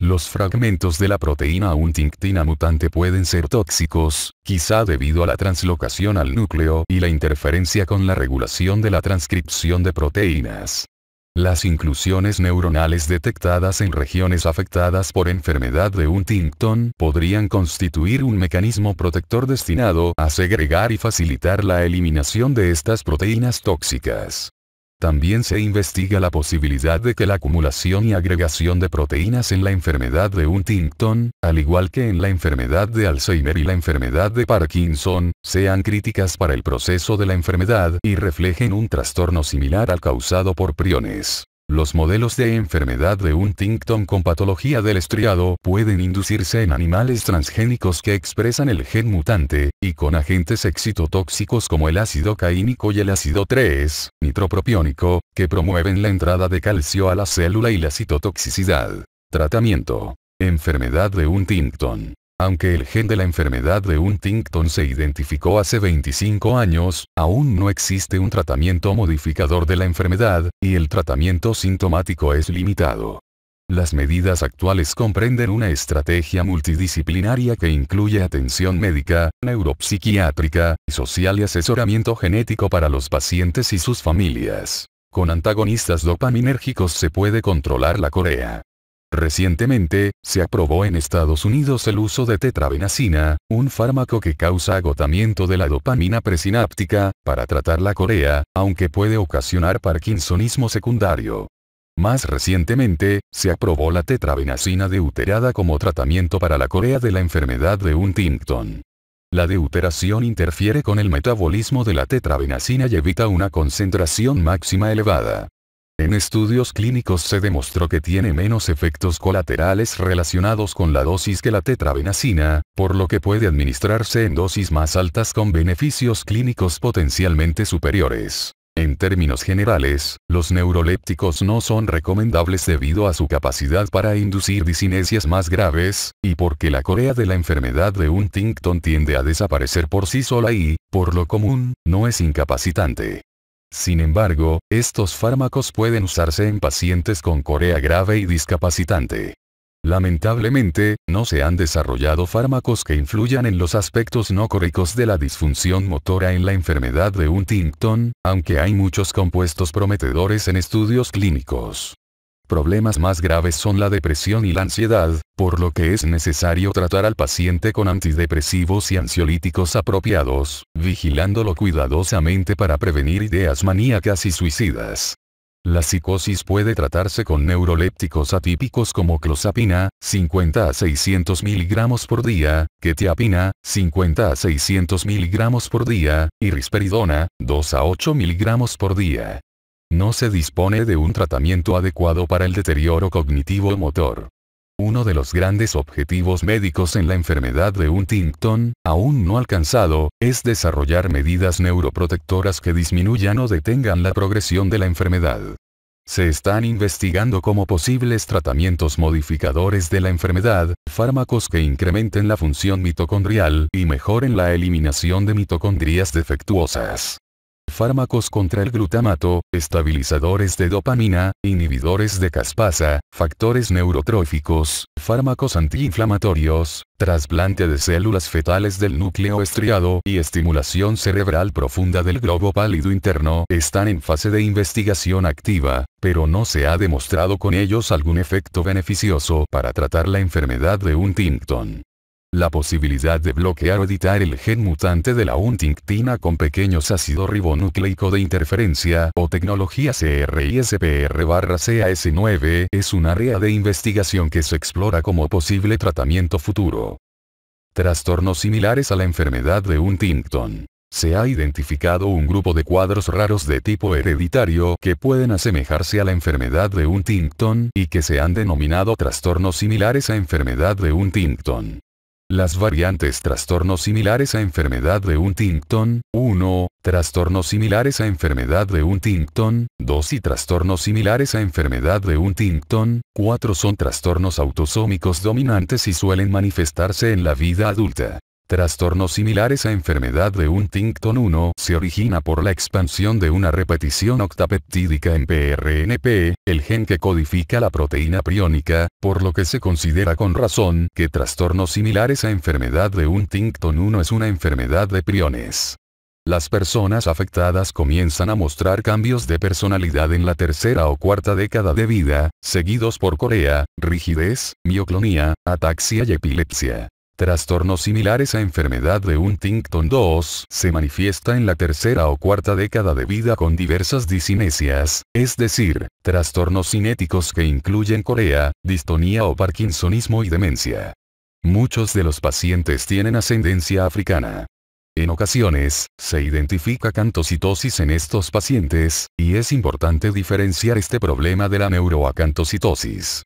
Los fragmentos de la proteína huntingtina mutante pueden ser tóxicos, quizá debido a la translocación al núcleo y la interferencia con la regulación de la transcripción de proteínas. Las inclusiones neuronales detectadas en regiones afectadas por enfermedad de un Huntington podrían constituir un mecanismo protector destinado a segregar y facilitar la eliminación de estas proteínas tóxicas. También se investiga la posibilidad de que la acumulación y agregación de proteínas en la enfermedad de Huntington, al igual que en la enfermedad de Alzheimer y la enfermedad de Parkinson, sean críticas para el proceso de la enfermedad y reflejen un trastorno similar al causado por priones. Los modelos de enfermedad de Huntington con patología del estriado pueden inducirse en animales transgénicos que expresan el gen mutante, y con agentes excitotóxicos como el ácido caínico y el ácido 3, nitropropiónico, que promueven la entrada de calcio a la célula y la citotoxicidad. Tratamiento. Enfermedad de Huntington. Aunque el gen de la enfermedad de Huntington se identificó hace 25 años, aún no existe un tratamiento modificador de la enfermedad, y el tratamiento sintomático es limitado. Las medidas actuales comprenden una estrategia multidisciplinaria que incluye atención médica, neuropsiquiátrica, social y asesoramiento genético para los pacientes y sus familias. Con antagonistas dopaminérgicos se puede controlar la corea. Recientemente, se aprobó en Estados Unidos el uso de tetravenacina, un fármaco que causa agotamiento de la dopamina presináptica, para tratar la corea, aunque puede ocasionar parkinsonismo secundario. Más recientemente, se aprobó la tetravenacina deuterada como tratamiento para la corea de la enfermedad de Huntington. La deuteración interfiere con el metabolismo de la tetravenacina y evita una concentración máxima elevada. En estudios clínicos se demostró que tiene menos efectos colaterales relacionados con la dosis que la tetravenacina, por lo que puede administrarse en dosis más altas con beneficios clínicos potencialmente superiores. En términos generales, los neurolépticos no son recomendables debido a su capacidad para inducir disinesias más graves, y porque la corea de la enfermedad de Huntington tiende a desaparecer por sí sola y, por lo común, no es incapacitante. Sin embargo, estos fármacos pueden usarse en pacientes con corea grave y discapacitante. Lamentablemente, no se han desarrollado fármacos que influyan en los aspectos no córicos de la disfunción motora en la enfermedad de un Huntington, aunque hay muchos compuestos prometedores en estudios clínicos. Problemas más graves son la depresión y la ansiedad, por lo que es necesario tratar al paciente con antidepresivos y ansiolíticos apropiados, vigilándolo cuidadosamente para prevenir ideas maníacas y suicidas. La psicosis puede tratarse con neurolépticos atípicos como clozapina, 50 a 600 miligramos por día, ketiapina, 50 a 600 miligramos por día, y risperidona, 2 a 8 miligramos por día. No se dispone de un tratamiento adecuado para el deterioro cognitivo motor. Uno de los grandes objetivos médicos en la enfermedad de Huntington, aún no alcanzado, es desarrollar medidas neuroprotectoras que disminuyan o detengan la progresión de la enfermedad. Se están investigando como posibles tratamientos modificadores de la enfermedad, fármacos que incrementen la función mitocondrial y mejoren la eliminación de mitocondrias defectuosas fármacos contra el glutamato, estabilizadores de dopamina, inhibidores de caspasa, factores neurotróficos, fármacos antiinflamatorios, trasplante de células fetales del núcleo estriado y estimulación cerebral profunda del globo pálido interno están en fase de investigación activa, pero no se ha demostrado con ellos algún efecto beneficioso para tratar la enfermedad de un Huntington. La posibilidad de bloquear o editar el gen mutante de la untinctina con pequeños ácido ribonucleico de interferencia o tecnología CRISPR-CAS9 es un área de investigación que se explora como posible tratamiento futuro. Trastornos similares a la enfermedad de Huntington. Se ha identificado un grupo de cuadros raros de tipo hereditario que pueden asemejarse a la enfermedad de Huntington y que se han denominado trastornos similares a enfermedad de Huntington. Las variantes trastornos similares a enfermedad de Huntington, 1, trastornos similares a enfermedad de Huntington, 2 y trastornos similares a enfermedad de Huntington, 4 son trastornos autosómicos dominantes y suelen manifestarse en la vida adulta. Trastornos similares a enfermedad de Huntington 1 se origina por la expansión de una repetición octapeptídica en PRNP, el gen que codifica la proteína priónica, por lo que se considera con razón que trastornos similares a enfermedad de Huntington 1 es una enfermedad de priones. Las personas afectadas comienzan a mostrar cambios de personalidad en la tercera o cuarta década de vida, seguidos por corea, rigidez, mioclonía, ataxia y epilepsia. Trastornos similares a enfermedad de Huntington 2 se manifiesta en la tercera o cuarta década de vida con diversas disinesias, es decir, trastornos cinéticos que incluyen corea, distonía o parkinsonismo y demencia. Muchos de los pacientes tienen ascendencia africana. En ocasiones, se identifica cantocitosis en estos pacientes, y es importante diferenciar este problema de la neuroacantocitosis.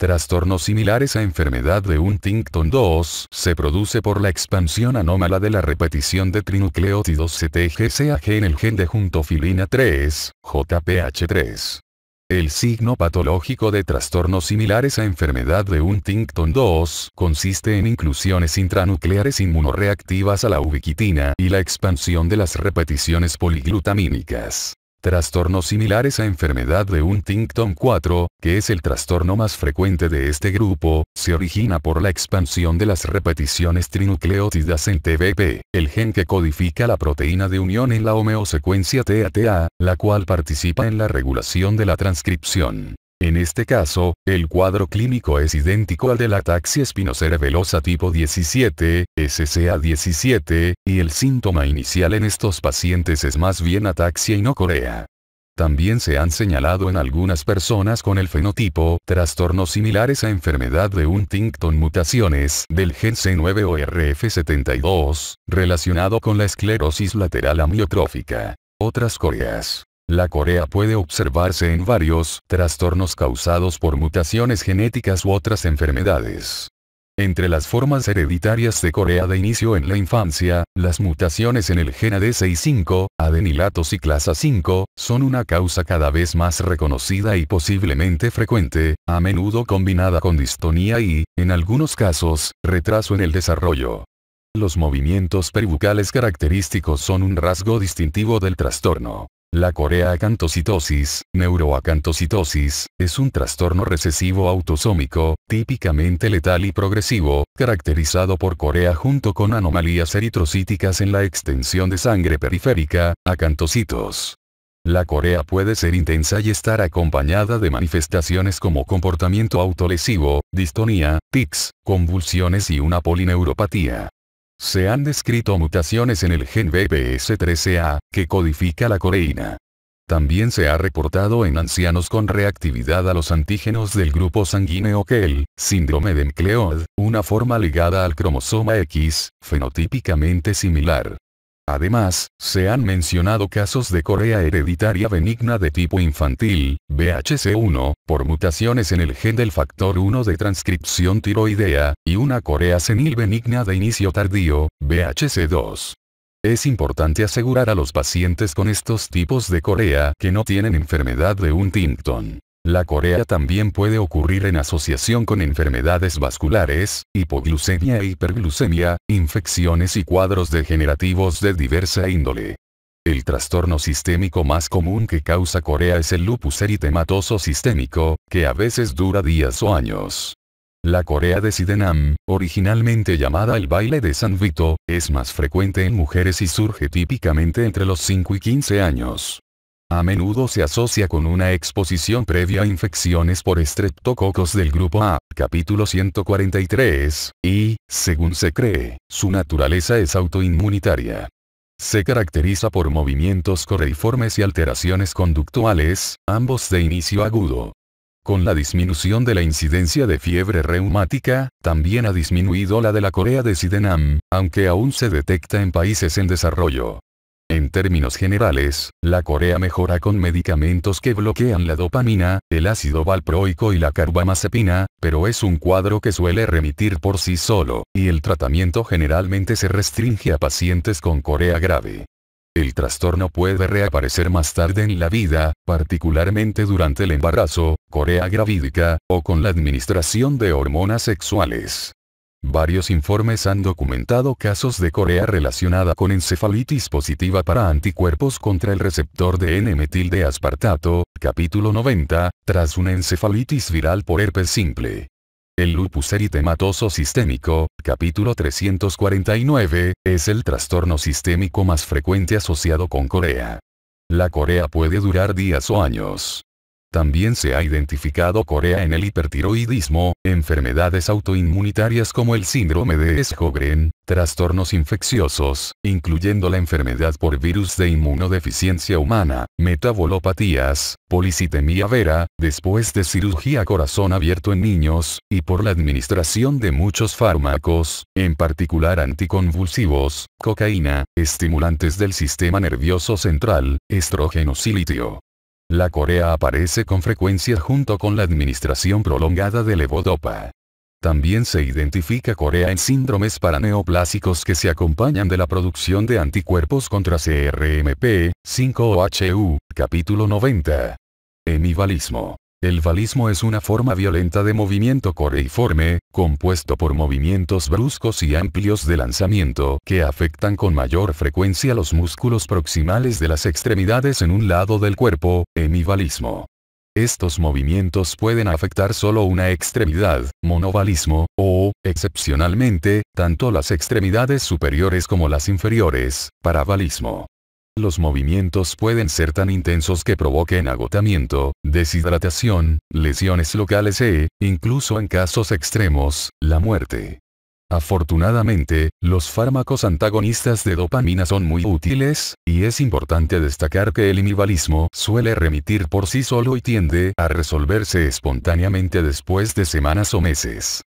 Trastornos similares a enfermedad de Huntington 2 se produce por la expansión anómala de la repetición de trinucleótidos CTGCAG en el gen de juntofilina 3, JPH3. El signo patológico de trastornos similares a enfermedad de Huntington 2 consiste en inclusiones intranucleares inmunoreactivas a la ubiquitina y la expansión de las repeticiones poliglutamínicas. Trastornos similares a enfermedad de Huntington 4, que es el trastorno más frecuente de este grupo, se origina por la expansión de las repeticiones trinucleótidas en TBP, el gen que codifica la proteína de unión en la homeosecuencia TATA, la cual participa en la regulación de la transcripción. En este caso, el cuadro clínico es idéntico al de la ataxia espinocerebelosa tipo 17, SCA17, y el síntoma inicial en estos pacientes es más bien ataxia y no corea. También se han señalado en algunas personas con el fenotipo trastornos similares a enfermedad de Huntington mutaciones del gen C9 o RF72, relacionado con la esclerosis lateral amiotrófica. Otras coreas la corea puede observarse en varios trastornos causados por mutaciones genéticas u otras enfermedades. Entre las formas hereditarias de corea de inicio en la infancia, las mutaciones en el gen AD65, adenilato ciclasa 5, son una causa cada vez más reconocida y posiblemente frecuente, a menudo combinada con distonía y, en algunos casos, retraso en el desarrollo. Los movimientos peribucales característicos son un rasgo distintivo del trastorno. La Corea acantocitosis, neuroacantocitosis, es un trastorno recesivo autosómico, típicamente letal y progresivo, caracterizado por corea junto con anomalías eritrocíticas en la extensión de sangre periférica, acantocitos. La corea puede ser intensa y estar acompañada de manifestaciones como comportamiento autolesivo, distonía, tics, convulsiones y una polineuropatía. Se han descrito mutaciones en el gen BBS13A, que codifica la coreína. También se ha reportado en ancianos con reactividad a los antígenos del grupo sanguíneo KEL, síndrome de Encleod, una forma ligada al cromosoma X, fenotípicamente similar. Además, se han mencionado casos de corea hereditaria benigna de tipo infantil, BHC1, por mutaciones en el gen del factor 1 de transcripción tiroidea, y una corea senil benigna de inicio tardío, BHC2. Es importante asegurar a los pacientes con estos tipos de corea que no tienen enfermedad de un Huntington. La corea también puede ocurrir en asociación con enfermedades vasculares, hipoglucemia e hiperglucemia, infecciones y cuadros degenerativos de diversa índole. El trastorno sistémico más común que causa corea es el lupus eritematoso sistémico, que a veces dura días o años. La corea de Sidenham, originalmente llamada el baile de San Vito, es más frecuente en mujeres y surge típicamente entre los 5 y 15 años. A menudo se asocia con una exposición previa a infecciones por estreptococos del grupo A, capítulo 143, y, según se cree, su naturaleza es autoinmunitaria. Se caracteriza por movimientos correiformes y alteraciones conductuales, ambos de inicio agudo. Con la disminución de la incidencia de fiebre reumática, también ha disminuido la de la Corea de Sidenam, aunque aún se detecta en países en desarrollo. En términos generales, la corea mejora con medicamentos que bloquean la dopamina, el ácido valproico y la carbamazepina, pero es un cuadro que suele remitir por sí solo, y el tratamiento generalmente se restringe a pacientes con corea grave. El trastorno puede reaparecer más tarde en la vida, particularmente durante el embarazo, corea gravídica, o con la administración de hormonas sexuales. Varios informes han documentado casos de Corea relacionada con encefalitis positiva para anticuerpos contra el receptor de N-metil de aspartato, capítulo 90, tras una encefalitis viral por herpes simple. El lupus eritematoso sistémico, capítulo 349, es el trastorno sistémico más frecuente asociado con Corea. La Corea puede durar días o años. También se ha identificado Corea en el hipertiroidismo, enfermedades autoinmunitarias como el síndrome de Sjogren, trastornos infecciosos, incluyendo la enfermedad por virus de inmunodeficiencia humana, metabolopatías, policitemia vera, después de cirugía corazón abierto en niños, y por la administración de muchos fármacos, en particular anticonvulsivos, cocaína, estimulantes del sistema nervioso central, estrógenos y litio. La corea aparece con frecuencia junto con la administración prolongada de levodopa. También se identifica Corea en síndromes paraneoplásicos que se acompañan de la producción de anticuerpos contra CRMP, 5-OHU, capítulo 90. Hemibalismo. El balismo es una forma violenta de movimiento coreiforme, compuesto por movimientos bruscos y amplios de lanzamiento que afectan con mayor frecuencia los músculos proximales de las extremidades en un lado del cuerpo, hemibalismo. Estos movimientos pueden afectar solo una extremidad, monovalismo, o, excepcionalmente, tanto las extremidades superiores como las inferiores, parabalismo los movimientos pueden ser tan intensos que provoquen agotamiento, deshidratación, lesiones locales e, incluso en casos extremos, la muerte. Afortunadamente, los fármacos antagonistas de dopamina son muy útiles, y es importante destacar que el inibalismo suele remitir por sí solo y tiende a resolverse espontáneamente después de semanas o meses.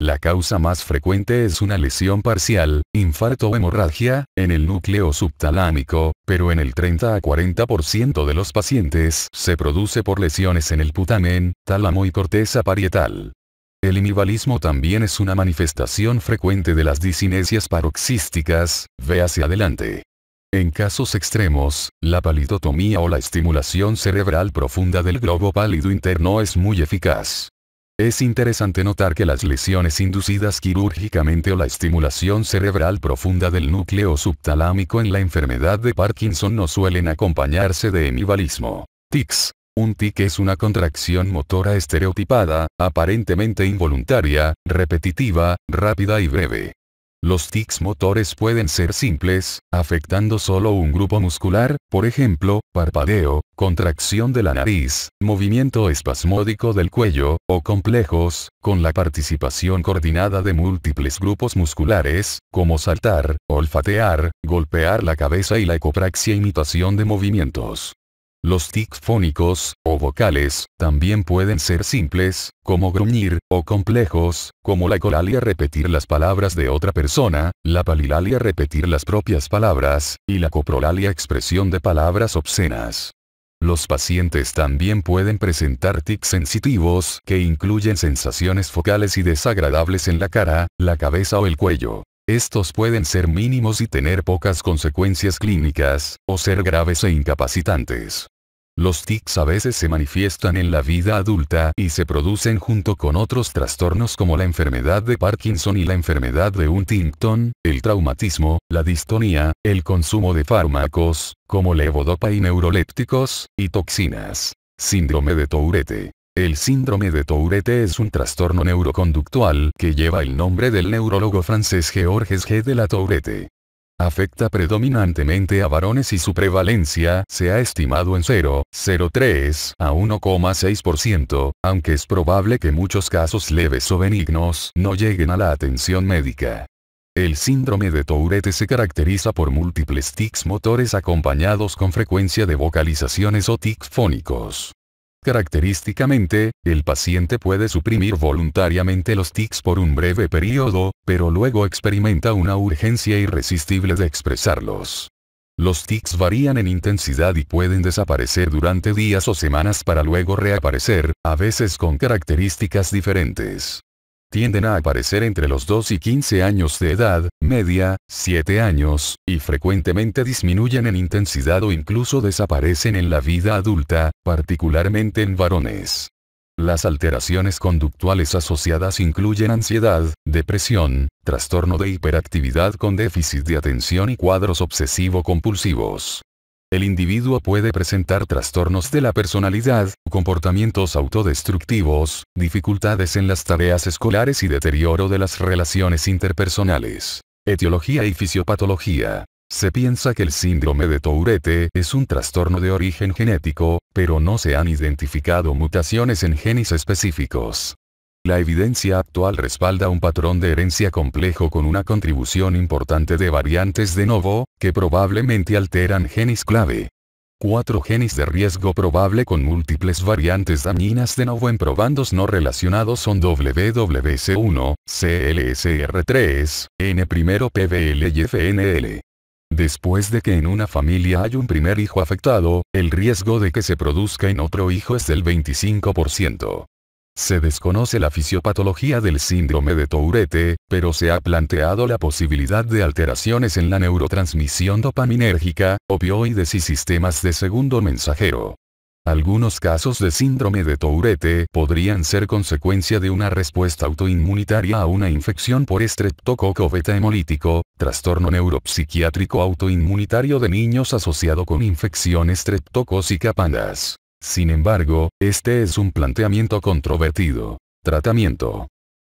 La causa más frecuente es una lesión parcial, infarto o hemorragia, en el núcleo subtalámico, pero en el 30 a 40% de los pacientes se produce por lesiones en el putamen, tálamo y corteza parietal. El imibalismo también es una manifestación frecuente de las disinesias paroxísticas, ve hacia adelante. En casos extremos, la palidotomía o la estimulación cerebral profunda del globo pálido interno es muy eficaz. Es interesante notar que las lesiones inducidas quirúrgicamente o la estimulación cerebral profunda del núcleo subtalámico en la enfermedad de Parkinson no suelen acompañarse de hemibalismo. TICS. Un tic es una contracción motora estereotipada, aparentemente involuntaria, repetitiva, rápida y breve. Los tics motores pueden ser simples, afectando solo un grupo muscular, por ejemplo, parpadeo, contracción de la nariz, movimiento espasmódico del cuello, o complejos, con la participación coordinada de múltiples grupos musculares, como saltar, olfatear, golpear la cabeza y la ecopraxia imitación de movimientos. Los tics fónicos, o vocales, también pueden ser simples, como gruñir, o complejos, como la colalia repetir las palabras de otra persona, la palilalia repetir las propias palabras, y la coprolalia expresión de palabras obscenas. Los pacientes también pueden presentar tics sensitivos que incluyen sensaciones focales y desagradables en la cara, la cabeza o el cuello. Estos pueden ser mínimos y tener pocas consecuencias clínicas, o ser graves e incapacitantes. Los tics a veces se manifiestan en la vida adulta y se producen junto con otros trastornos como la enfermedad de Parkinson y la enfermedad de Huntington, el traumatismo, la distonía, el consumo de fármacos, como levodopa y neurolépticos, y toxinas. Síndrome de Tourette. El síndrome de Tourette es un trastorno neuroconductual que lleva el nombre del neurólogo francés Georges G. de la Tourette afecta predominantemente a varones y su prevalencia se ha estimado en 0,03 a 1,6%, aunque es probable que muchos casos leves o benignos no lleguen a la atención médica. El síndrome de Tourette se caracteriza por múltiples tics motores acompañados con frecuencia de vocalizaciones o tics fónicos. Característicamente, el paciente puede suprimir voluntariamente los tics por un breve periodo, pero luego experimenta una urgencia irresistible de expresarlos. Los tics varían en intensidad y pueden desaparecer durante días o semanas para luego reaparecer, a veces con características diferentes tienden a aparecer entre los 2 y 15 años de edad, media, 7 años, y frecuentemente disminuyen en intensidad o incluso desaparecen en la vida adulta, particularmente en varones. Las alteraciones conductuales asociadas incluyen ansiedad, depresión, trastorno de hiperactividad con déficit de atención y cuadros obsesivo-compulsivos. El individuo puede presentar trastornos de la personalidad, comportamientos autodestructivos, dificultades en las tareas escolares y deterioro de las relaciones interpersonales. Etiología y fisiopatología. Se piensa que el síndrome de Tourette es un trastorno de origen genético, pero no se han identificado mutaciones en genes específicos. La evidencia actual respalda un patrón de herencia complejo con una contribución importante de variantes de novo, que probablemente alteran genes clave. Cuatro genes de riesgo probable con múltiples variantes dañinas de novo en probandos no relacionados son WWC1, CLSR3, N1PBL y FNL. Después de que en una familia hay un primer hijo afectado, el riesgo de que se produzca en otro hijo es del 25%. Se desconoce la fisiopatología del síndrome de Tourette, pero se ha planteado la posibilidad de alteraciones en la neurotransmisión dopaminérgica, opioides y sistemas de segundo mensajero. Algunos casos de síndrome de Tourette podrían ser consecuencia de una respuesta autoinmunitaria a una infección por estreptococo beta hemolítico, trastorno neuropsiquiátrico autoinmunitario de niños asociado con infección estreptocócica pandas. Sin embargo, este es un planteamiento controvertido. Tratamiento.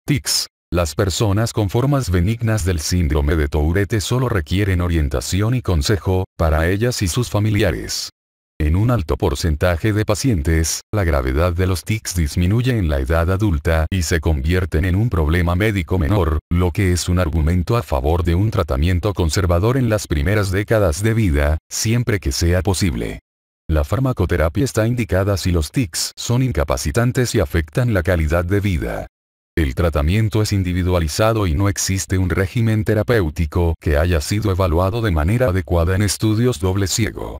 TICS. Las personas con formas benignas del síndrome de Tourette solo requieren orientación y consejo, para ellas y sus familiares. En un alto porcentaje de pacientes, la gravedad de los tics disminuye en la edad adulta y se convierten en un problema médico menor, lo que es un argumento a favor de un tratamiento conservador en las primeras décadas de vida, siempre que sea posible. La farmacoterapia está indicada si los tics son incapacitantes y afectan la calidad de vida. El tratamiento es individualizado y no existe un régimen terapéutico que haya sido evaluado de manera adecuada en estudios doble ciego.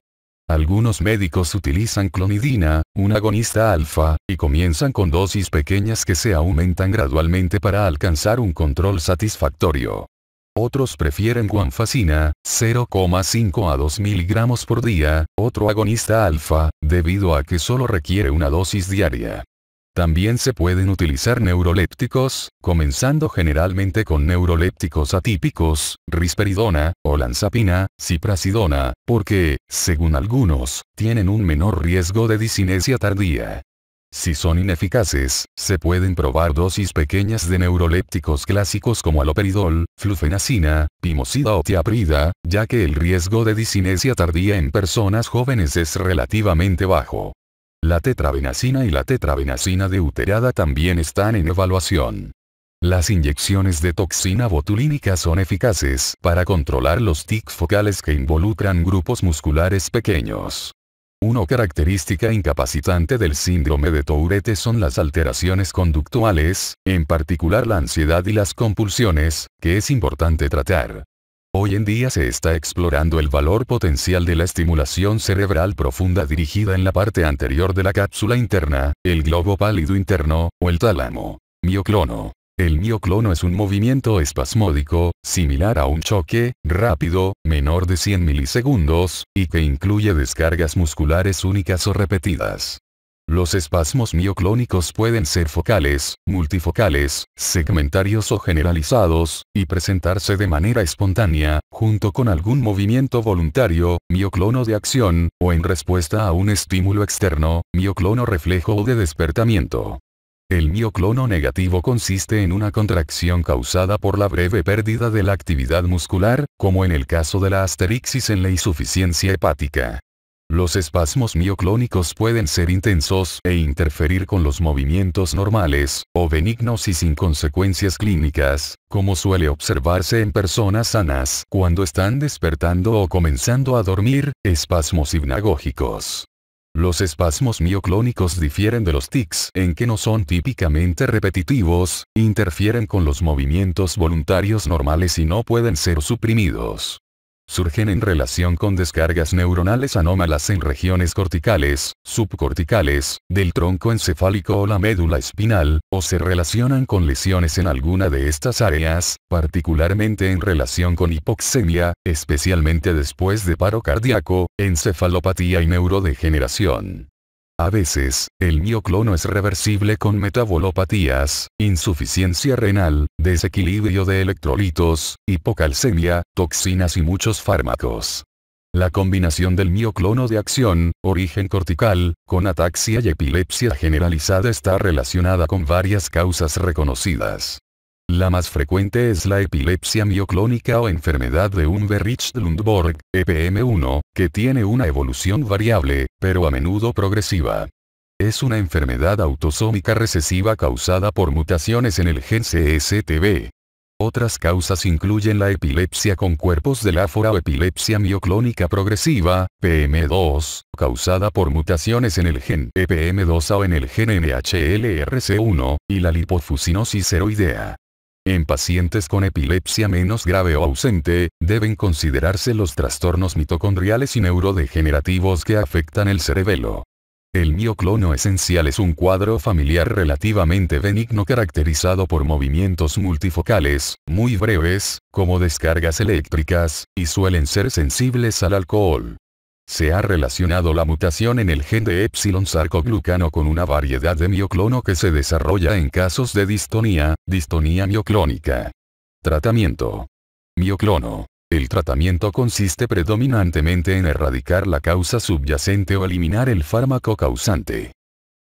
Algunos médicos utilizan clonidina, un agonista alfa, y comienzan con dosis pequeñas que se aumentan gradualmente para alcanzar un control satisfactorio. Otros prefieren guanfacina, 0,5 a 2 miligramos por día, otro agonista alfa, debido a que solo requiere una dosis diaria. También se pueden utilizar neurolépticos, comenzando generalmente con neurolépticos atípicos, risperidona, olanzapina, ciprasidona, porque, según algunos, tienen un menor riesgo de disinesia tardía. Si son ineficaces, se pueden probar dosis pequeñas de neurolépticos clásicos como aloperidol, flufenacina, pimosida o tiaprida, ya que el riesgo de disinesia tardía en personas jóvenes es relativamente bajo. La tetravenacina y la tetravenacina deuterada también están en evaluación. Las inyecciones de toxina botulínica son eficaces para controlar los tics focales que involucran grupos musculares pequeños. Una característica incapacitante del síndrome de Tourette son las alteraciones conductuales, en particular la ansiedad y las compulsiones, que es importante tratar. Hoy en día se está explorando el valor potencial de la estimulación cerebral profunda dirigida en la parte anterior de la cápsula interna, el globo pálido interno, o el tálamo, mioclono. El mioclono es un movimiento espasmódico, similar a un choque, rápido, menor de 100 milisegundos, y que incluye descargas musculares únicas o repetidas. Los espasmos mioclónicos pueden ser focales, multifocales, segmentarios o generalizados, y presentarse de manera espontánea, junto con algún movimiento voluntario, mioclono de acción, o en respuesta a un estímulo externo, mioclono reflejo o de despertamiento. El mioclono negativo consiste en una contracción causada por la breve pérdida de la actividad muscular, como en el caso de la asterixis en la insuficiencia hepática. Los espasmos mioclónicos pueden ser intensos e interferir con los movimientos normales, o benignos y sin consecuencias clínicas, como suele observarse en personas sanas cuando están despertando o comenzando a dormir, espasmos hipnagógicos. Los espasmos mioclónicos difieren de los tics en que no son típicamente repetitivos, interfieren con los movimientos voluntarios normales y no pueden ser suprimidos surgen en relación con descargas neuronales anómalas en regiones corticales, subcorticales, del tronco encefálico o la médula espinal, o se relacionan con lesiones en alguna de estas áreas, particularmente en relación con hipoxemia, especialmente después de paro cardíaco, encefalopatía y neurodegeneración. A veces, el mioclono es reversible con metabolopatías, insuficiencia renal, desequilibrio de electrolitos, hipocalcemia, toxinas y muchos fármacos. La combinación del mioclono de acción, origen cortical, con ataxia y epilepsia generalizada está relacionada con varias causas reconocidas. La más frecuente es la epilepsia mioclónica o enfermedad de Unverricht-Lundborg, EPM1, que tiene una evolución variable, pero a menudo progresiva. Es una enfermedad autosómica recesiva causada por mutaciones en el gen CSTB. Otras causas incluyen la epilepsia con cuerpos de láfora o epilepsia mioclónica progresiva, PM2, causada por mutaciones en el gen epm 2 o en el gen NHLRC1, y la lipofusinosis ceroidea. En pacientes con epilepsia menos grave o ausente, deben considerarse los trastornos mitocondriales y neurodegenerativos que afectan el cerebelo. El mioclono esencial es un cuadro familiar relativamente benigno caracterizado por movimientos multifocales, muy breves, como descargas eléctricas, y suelen ser sensibles al alcohol. Se ha relacionado la mutación en el gen de epsilon sarcoglucano con una variedad de mioclono que se desarrolla en casos de distonía, distonía mioclónica. Tratamiento. Mioclono. El tratamiento consiste predominantemente en erradicar la causa subyacente o eliminar el fármaco causante.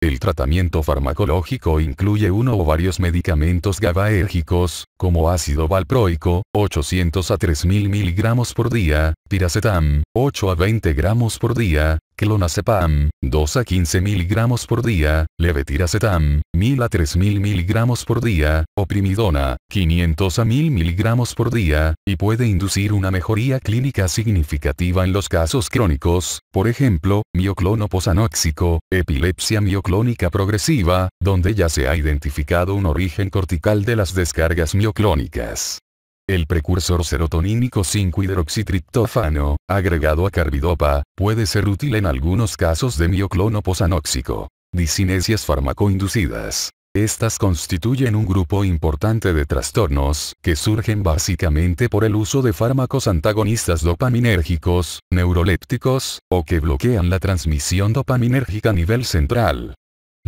El tratamiento farmacológico incluye uno o varios medicamentos gabaérgicos, como ácido valproico, 800 a 3000 miligramos por día, piracetam, 8 a 20 gramos por día, clonazepam, 2 a 15 miligramos por día, levetiracetam, 1000 a 3000 miligramos por día, oprimidona, 500 a 1000 miligramos por día, y puede inducir una mejoría clínica significativa en los casos crónicos, por ejemplo, mioclono posanóxico, epilepsia mioclónica progresiva, donde ya se ha identificado un origen cortical de las descargas mioclónicas. El precursor serotonínico 5-hidroxitriptófano, agregado a carbidopa, puede ser útil en algunos casos de mioclono posanóxico. Disinesias farmacoinducidas. Estas constituyen un grupo importante de trastornos, que surgen básicamente por el uso de fármacos antagonistas dopaminérgicos, neurolépticos, o que bloquean la transmisión dopaminérgica a nivel central.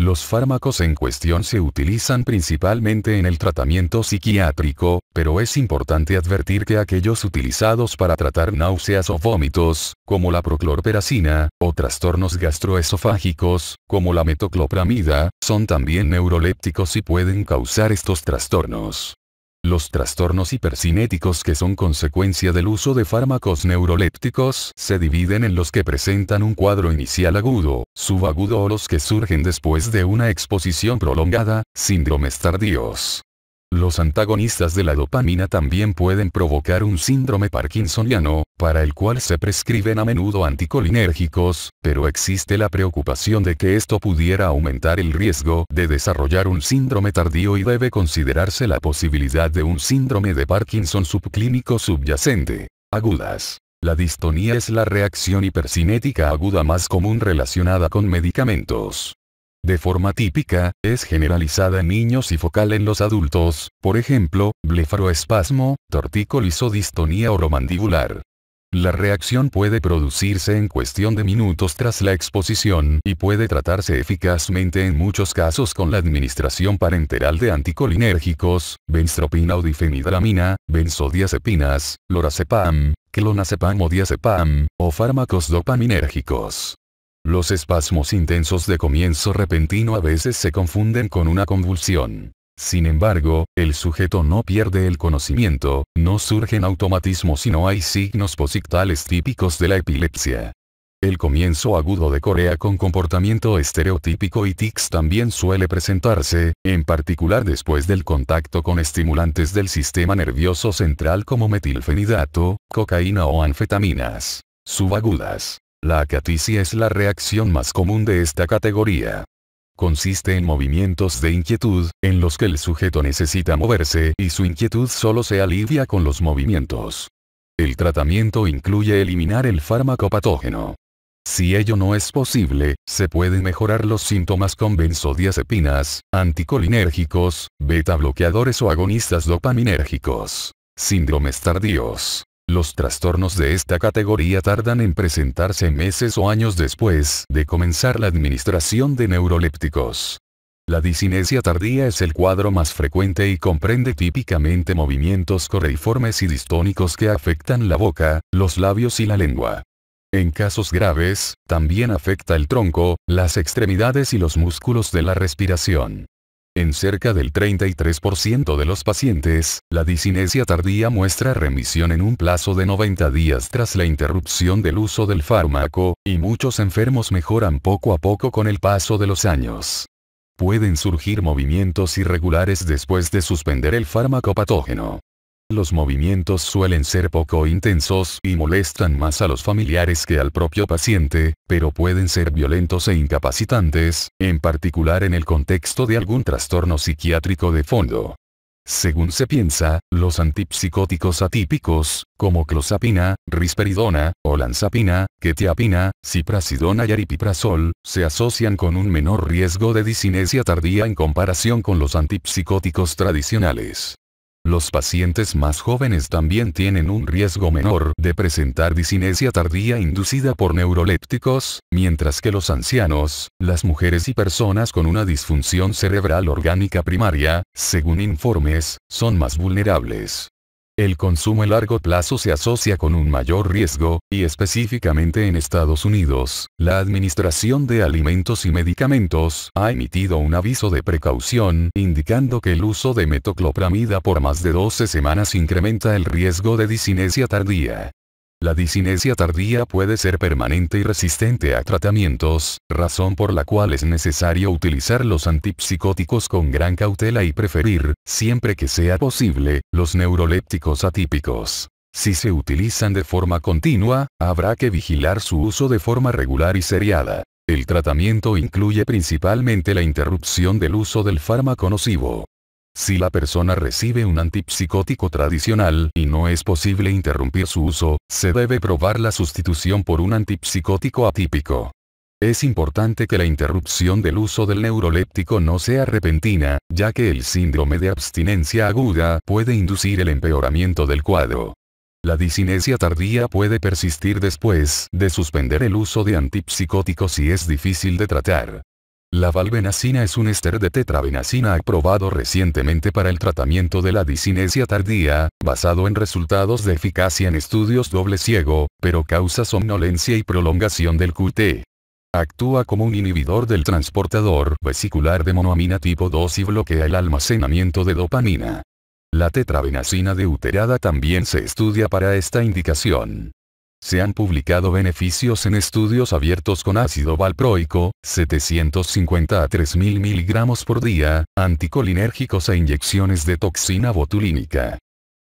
Los fármacos en cuestión se utilizan principalmente en el tratamiento psiquiátrico, pero es importante advertir que aquellos utilizados para tratar náuseas o vómitos, como la proclorperacina, o trastornos gastroesofágicos, como la metoclopramida, son también neurolépticos y pueden causar estos trastornos. Los trastornos hipercinéticos que son consecuencia del uso de fármacos neurolépticos se dividen en los que presentan un cuadro inicial agudo, subagudo o los que surgen después de una exposición prolongada, síndromes tardíos. Los antagonistas de la dopamina también pueden provocar un síndrome parkinsoniano, para el cual se prescriben a menudo anticolinérgicos, pero existe la preocupación de que esto pudiera aumentar el riesgo de desarrollar un síndrome tardío y debe considerarse la posibilidad de un síndrome de Parkinson subclínico subyacente. Agudas. La distonía es la reacción hipercinética aguda más común relacionada con medicamentos de forma típica, es generalizada en niños y focal en los adultos, por ejemplo, blefaroespasmo, tortícolis o distonía oromandibular. La reacción puede producirse en cuestión de minutos tras la exposición y puede tratarse eficazmente en muchos casos con la administración parenteral de anticolinérgicos, benstropina o difenidramina, benzodiazepinas, lorazepam, clonazepam o diazepam, o fármacos dopaminérgicos. Los espasmos intensos de comienzo repentino a veces se confunden con una convulsión. Sin embargo, el sujeto no pierde el conocimiento, no surgen automatismos y no hay signos posictales típicos de la epilepsia. El comienzo agudo de Corea con comportamiento estereotípico y tics también suele presentarse, en particular después del contacto con estimulantes del sistema nervioso central como metilfenidato, cocaína o anfetaminas subagudas. La acaticia es la reacción más común de esta categoría. Consiste en movimientos de inquietud, en los que el sujeto necesita moverse y su inquietud solo se alivia con los movimientos. El tratamiento incluye eliminar el fármaco patógeno. Si ello no es posible, se pueden mejorar los síntomas con benzodiazepinas, anticolinérgicos, beta bloqueadores o agonistas dopaminérgicos. Síndromes tardíos. Los trastornos de esta categoría tardan en presentarse meses o años después de comenzar la administración de neurolépticos. La disinesia tardía es el cuadro más frecuente y comprende típicamente movimientos correiformes y distónicos que afectan la boca, los labios y la lengua. En casos graves, también afecta el tronco, las extremidades y los músculos de la respiración. En cerca del 33% de los pacientes, la disinesia tardía muestra remisión en un plazo de 90 días tras la interrupción del uso del fármaco, y muchos enfermos mejoran poco a poco con el paso de los años. Pueden surgir movimientos irregulares después de suspender el fármaco patógeno. Los movimientos suelen ser poco intensos y molestan más a los familiares que al propio paciente, pero pueden ser violentos e incapacitantes, en particular en el contexto de algún trastorno psiquiátrico de fondo. Según se piensa, los antipsicóticos atípicos, como clozapina, risperidona, olanzapina, ketiapina, ciprasidona y aripiprazol, se asocian con un menor riesgo de disinesia tardía en comparación con los antipsicóticos tradicionales. Los pacientes más jóvenes también tienen un riesgo menor de presentar disinesia tardía inducida por neurolépticos, mientras que los ancianos, las mujeres y personas con una disfunción cerebral orgánica primaria, según informes, son más vulnerables. El consumo a largo plazo se asocia con un mayor riesgo, y específicamente en Estados Unidos, la Administración de Alimentos y Medicamentos ha emitido un aviso de precaución indicando que el uso de metoclopramida por más de 12 semanas incrementa el riesgo de disinesia tardía. La disinesia tardía puede ser permanente y resistente a tratamientos, razón por la cual es necesario utilizar los antipsicóticos con gran cautela y preferir, siempre que sea posible, los neurolépticos atípicos. Si se utilizan de forma continua, habrá que vigilar su uso de forma regular y seriada. El tratamiento incluye principalmente la interrupción del uso del fármaco nocivo. Si la persona recibe un antipsicótico tradicional y no es posible interrumpir su uso, se debe probar la sustitución por un antipsicótico atípico. Es importante que la interrupción del uso del neuroléptico no sea repentina, ya que el síndrome de abstinencia aguda puede inducir el empeoramiento del cuadro. La disinesia tardía puede persistir después de suspender el uso de antipsicóticos si es difícil de tratar. La valvenacina es un éster de tetravenacina aprobado recientemente para el tratamiento de la disinesia tardía, basado en resultados de eficacia en estudios doble ciego, pero causa somnolencia y prolongación del QT. Actúa como un inhibidor del transportador vesicular de monoamina tipo 2 y bloquea el almacenamiento de dopamina. La tetravenacina deuterada también se estudia para esta indicación. Se han publicado beneficios en estudios abiertos con ácido valproico, 750 a 3000 miligramos por día, anticolinérgicos e inyecciones de toxina botulínica.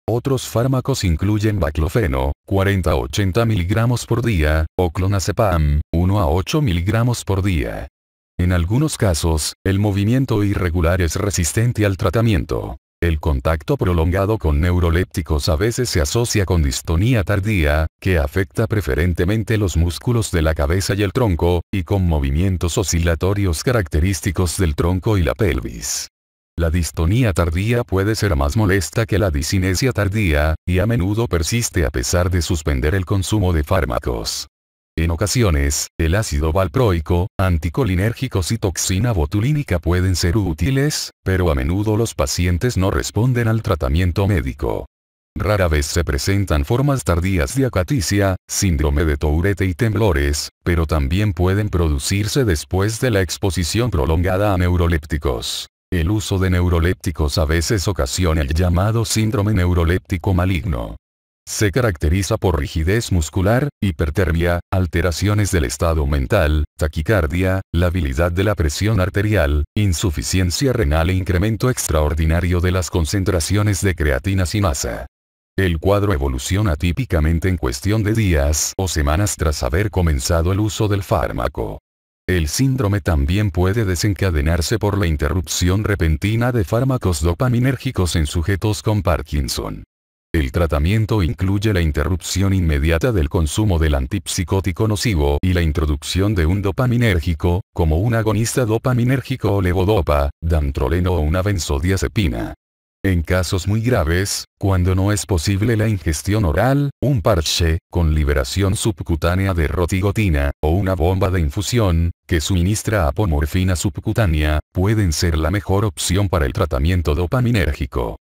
Otros fármacos incluyen baclofeno, 40 a 80 miligramos por día, o clonazepam, 1 a 8 miligramos por día. En algunos casos, el movimiento irregular es resistente al tratamiento. El contacto prolongado con neurolépticos a veces se asocia con distonía tardía, que afecta preferentemente los músculos de la cabeza y el tronco, y con movimientos oscilatorios característicos del tronco y la pelvis. La distonía tardía puede ser más molesta que la disinesia tardía, y a menudo persiste a pesar de suspender el consumo de fármacos. En ocasiones, el ácido valproico, anticolinérgicos y toxina botulínica pueden ser útiles, pero a menudo los pacientes no responden al tratamiento médico. Rara vez se presentan formas tardías de acaticia, síndrome de Tourette y temblores, pero también pueden producirse después de la exposición prolongada a neurolépticos. El uso de neurolépticos a veces ocasiona el llamado síndrome neuroléptico maligno. Se caracteriza por rigidez muscular, hipertermia, alteraciones del estado mental, taquicardia, la habilidad de la presión arterial, insuficiencia renal e incremento extraordinario de las concentraciones de creatinas y masa. El cuadro evoluciona típicamente en cuestión de días o semanas tras haber comenzado el uso del fármaco. El síndrome también puede desencadenarse por la interrupción repentina de fármacos dopaminérgicos en sujetos con Parkinson. El tratamiento incluye la interrupción inmediata del consumo del antipsicótico nocivo y la introducción de un dopaminérgico, como un agonista dopaminérgico o levodopa, dantroleno o una benzodiazepina. En casos muy graves, cuando no es posible la ingestión oral, un parche, con liberación subcutánea de rotigotina, o una bomba de infusión, que suministra apomorfina subcutánea, pueden ser la mejor opción para el tratamiento dopaminérgico.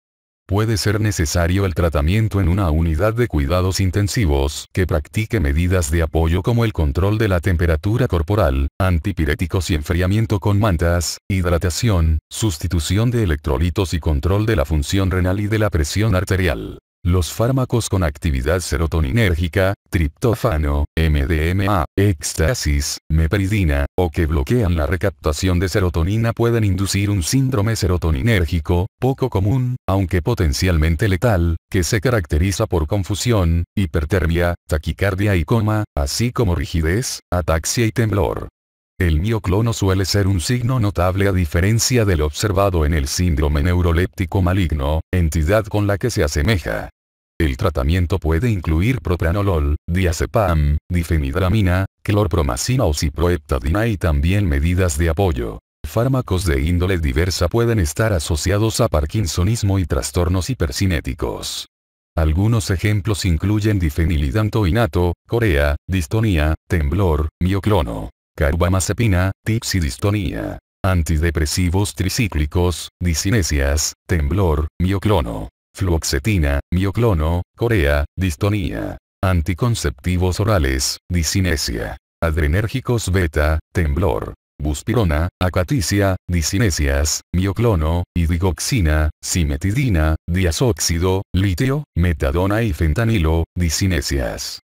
Puede ser necesario el tratamiento en una unidad de cuidados intensivos que practique medidas de apoyo como el control de la temperatura corporal, antipiréticos y enfriamiento con mantas, hidratación, sustitución de electrolitos y control de la función renal y de la presión arterial. Los fármacos con actividad serotoninérgica, triptófano, MDMA, éxtasis, meperidina, o que bloquean la recaptación de serotonina pueden inducir un síndrome serotoninérgico, poco común, aunque potencialmente letal, que se caracteriza por confusión, hipertermia, taquicardia y coma, así como rigidez, ataxia y temblor. El mioclono suele ser un signo notable a diferencia del observado en el síndrome neuroléptico maligno, entidad con la que se asemeja. El tratamiento puede incluir propranolol, diazepam, difenidramina, clorpromacina o ciproheptadina y también medidas de apoyo. Fármacos de índole diversa pueden estar asociados a parkinsonismo y trastornos hipercinéticos. Algunos ejemplos incluyen difenilidantoinato, corea, distonía, temblor, mioclono, carbamazepina, tics y distonía, antidepresivos tricíclicos, disinesias, temblor, mioclono, fluoxetina, mioclono, corea, distonía. Anticonceptivos orales, disinesia. Adrenérgicos beta, temblor. Buspirona, acaticia, disinesias, mioclono, idigoxina, simetidina, diazóxido, litio, metadona y fentanilo, disinesias.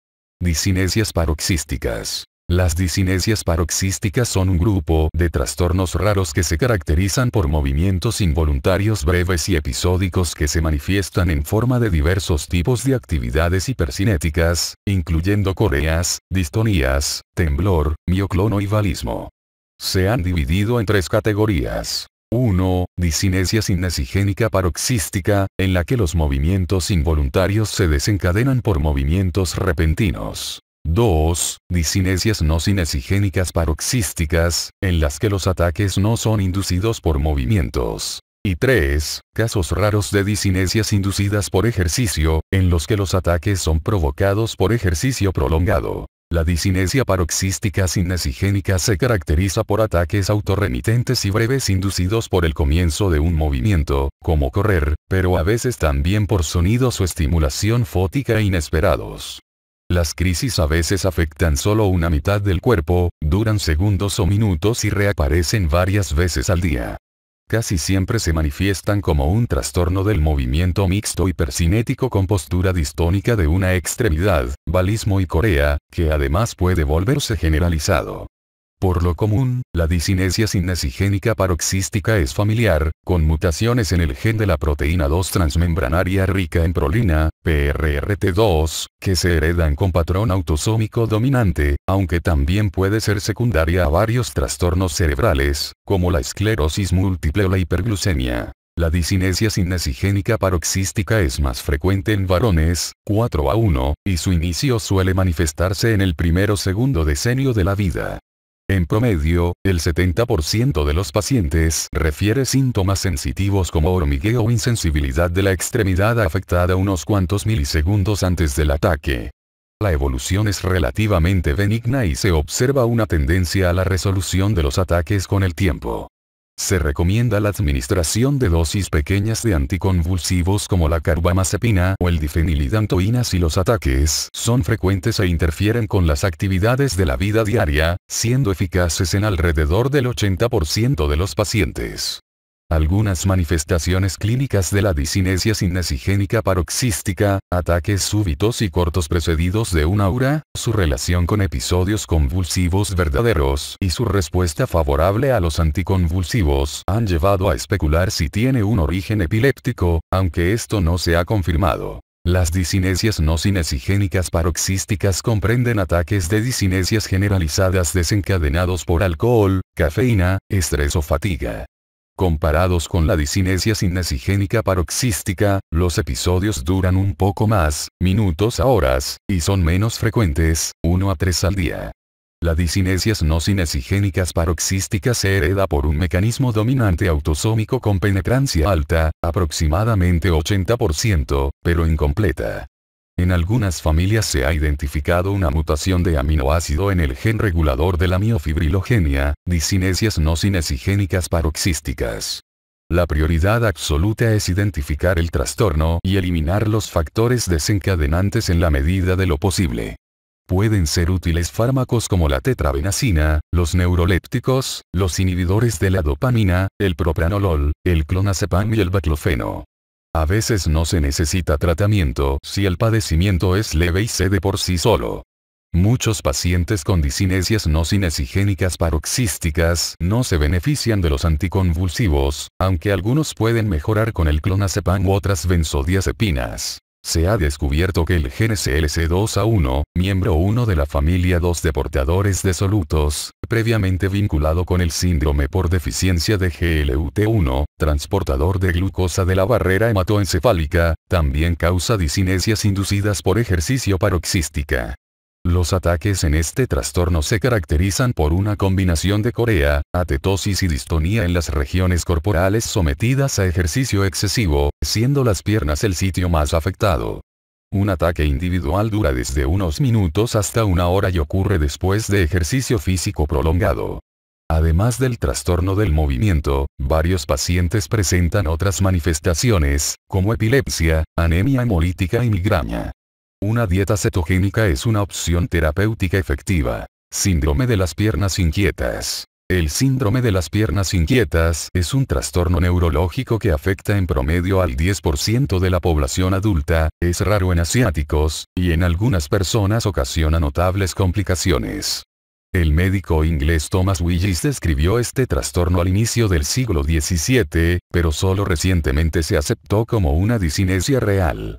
Disinesias paroxísticas. Las disinesias paroxísticas son un grupo de trastornos raros que se caracterizan por movimientos involuntarios breves y episódicos que se manifiestan en forma de diversos tipos de actividades hipercinéticas, incluyendo coreas, distonías, temblor, mioclono y valismo. Se han dividido en tres categorías. 1. Disinesia sinesigénica paroxística, en la que los movimientos involuntarios se desencadenan por movimientos repentinos. 2. Disinesias no sinesigénicas paroxísticas, en las que los ataques no son inducidos por movimientos. Y 3. Casos raros de disinesias inducidas por ejercicio, en los que los ataques son provocados por ejercicio prolongado. La disinesia paroxística sinesigénica se caracteriza por ataques autorremitentes y breves inducidos por el comienzo de un movimiento, como correr, pero a veces también por sonidos o estimulación fótica inesperados las crisis a veces afectan solo una mitad del cuerpo, duran segundos o minutos y reaparecen varias veces al día. Casi siempre se manifiestan como un trastorno del movimiento mixto hipercinético con postura distónica de una extremidad, balismo y corea, que además puede volverse generalizado. Por lo común, la disinesia sinesigénica paroxística es familiar, con mutaciones en el gen de la proteína 2 transmembranaria rica en prolina, PRRT2, que se heredan con patrón autosómico dominante, aunque también puede ser secundaria a varios trastornos cerebrales, como la esclerosis múltiple o la hiperglucemia. La disinesia sinesigénica paroxística es más frecuente en varones, 4 a 1, y su inicio suele manifestarse en el primero segundo decenio de la vida. En promedio, el 70% de los pacientes refiere síntomas sensitivos como hormigueo o insensibilidad de la extremidad afectada unos cuantos milisegundos antes del ataque. La evolución es relativamente benigna y se observa una tendencia a la resolución de los ataques con el tiempo. Se recomienda la administración de dosis pequeñas de anticonvulsivos como la carbamazepina o el difenilidantoína si los ataques son frecuentes e interfieren con las actividades de la vida diaria, siendo eficaces en alrededor del 80% de los pacientes. Algunas manifestaciones clínicas de la disinesia sinesigénica paroxística, ataques súbitos y cortos precedidos de un aura, su relación con episodios convulsivos verdaderos y su respuesta favorable a los anticonvulsivos han llevado a especular si tiene un origen epiléptico, aunque esto no se ha confirmado. Las disinesias no sinesigénicas paroxísticas comprenden ataques de disinesias generalizadas desencadenados por alcohol, cafeína, estrés o fatiga. Comparados con la disinesia sinesigénica paroxística, los episodios duran un poco más, minutos a horas, y son menos frecuentes, 1 a 3 al día. La disinesia no sinesigénicas paroxística se hereda por un mecanismo dominante autosómico con penetrancia alta, aproximadamente 80%, pero incompleta. En algunas familias se ha identificado una mutación de aminoácido en el gen regulador de la miofibrilogenia, disinesias no sinesigénicas paroxísticas. La prioridad absoluta es identificar el trastorno y eliminar los factores desencadenantes en la medida de lo posible. Pueden ser útiles fármacos como la tetrabenacina, los neurolépticos, los inhibidores de la dopamina, el propranolol, el clonazepam y el baclofeno. A veces no se necesita tratamiento si el padecimiento es leve y se de por sí solo. Muchos pacientes con disinesias no sinesigénicas paroxísticas no se benefician de los anticonvulsivos, aunque algunos pueden mejorar con el clonazepam u otras benzodiazepinas. Se ha descubierto que el gen 2 a 1 miembro 1 de la familia 2 de portadores de solutos, previamente vinculado con el síndrome por deficiencia de GLUT1, transportador de glucosa de la barrera hematoencefálica, también causa disinesias inducidas por ejercicio paroxística. Los ataques en este trastorno se caracterizan por una combinación de corea, atetosis y distonía en las regiones corporales sometidas a ejercicio excesivo, siendo las piernas el sitio más afectado. Un ataque individual dura desde unos minutos hasta una hora y ocurre después de ejercicio físico prolongado. Además del trastorno del movimiento, varios pacientes presentan otras manifestaciones, como epilepsia, anemia hemolítica y migraña. Una dieta cetogénica es una opción terapéutica efectiva. Síndrome de las piernas inquietas. El síndrome de las piernas inquietas es un trastorno neurológico que afecta en promedio al 10% de la población adulta, es raro en asiáticos, y en algunas personas ocasiona notables complicaciones. El médico inglés Thomas Willis describió este trastorno al inicio del siglo XVII, pero solo recientemente se aceptó como una disinesia real.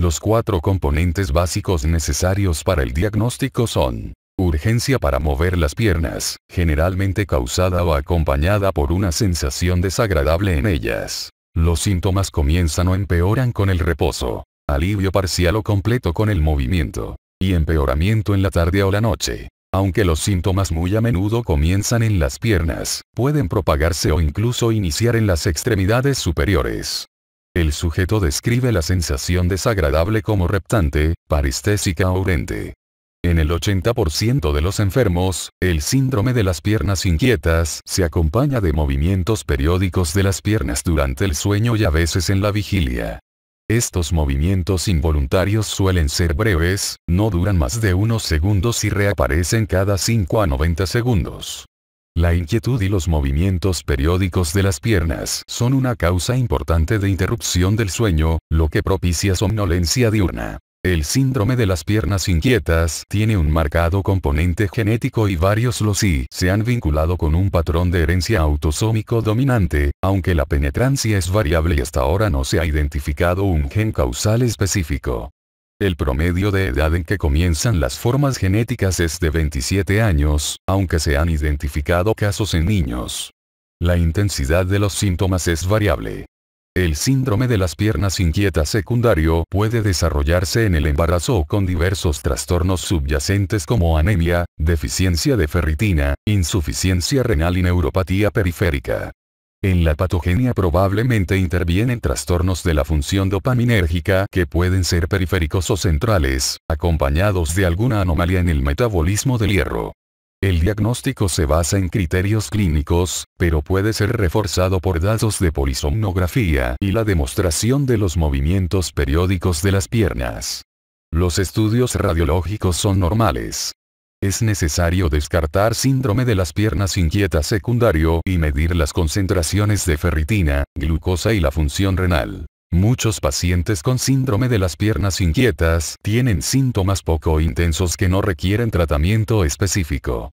Los cuatro componentes básicos necesarios para el diagnóstico son Urgencia para mover las piernas, generalmente causada o acompañada por una sensación desagradable en ellas. Los síntomas comienzan o empeoran con el reposo, alivio parcial o completo con el movimiento, y empeoramiento en la tarde o la noche. Aunque los síntomas muy a menudo comienzan en las piernas, pueden propagarse o incluso iniciar en las extremidades superiores. El sujeto describe la sensación desagradable como reptante, paristésica o urente. En el 80% de los enfermos, el síndrome de las piernas inquietas se acompaña de movimientos periódicos de las piernas durante el sueño y a veces en la vigilia. Estos movimientos involuntarios suelen ser breves, no duran más de unos segundos y reaparecen cada 5 a 90 segundos. La inquietud y los movimientos periódicos de las piernas son una causa importante de interrupción del sueño, lo que propicia somnolencia diurna. El síndrome de las piernas inquietas tiene un marcado componente genético y varios los sí se han vinculado con un patrón de herencia autosómico dominante, aunque la penetrancia es variable y hasta ahora no se ha identificado un gen causal específico. El promedio de edad en que comienzan las formas genéticas es de 27 años, aunque se han identificado casos en niños. La intensidad de los síntomas es variable. El síndrome de las piernas inquietas secundario puede desarrollarse en el embarazo o con diversos trastornos subyacentes como anemia, deficiencia de ferritina, insuficiencia renal y neuropatía periférica. En la patogenia probablemente intervienen trastornos de la función dopaminérgica que pueden ser periféricos o centrales, acompañados de alguna anomalía en el metabolismo del hierro. El diagnóstico se basa en criterios clínicos, pero puede ser reforzado por datos de polisomnografía y la demostración de los movimientos periódicos de las piernas. Los estudios radiológicos son normales, es necesario descartar síndrome de las piernas inquietas secundario y medir las concentraciones de ferritina, glucosa y la función renal. Muchos pacientes con síndrome de las piernas inquietas tienen síntomas poco intensos que no requieren tratamiento específico.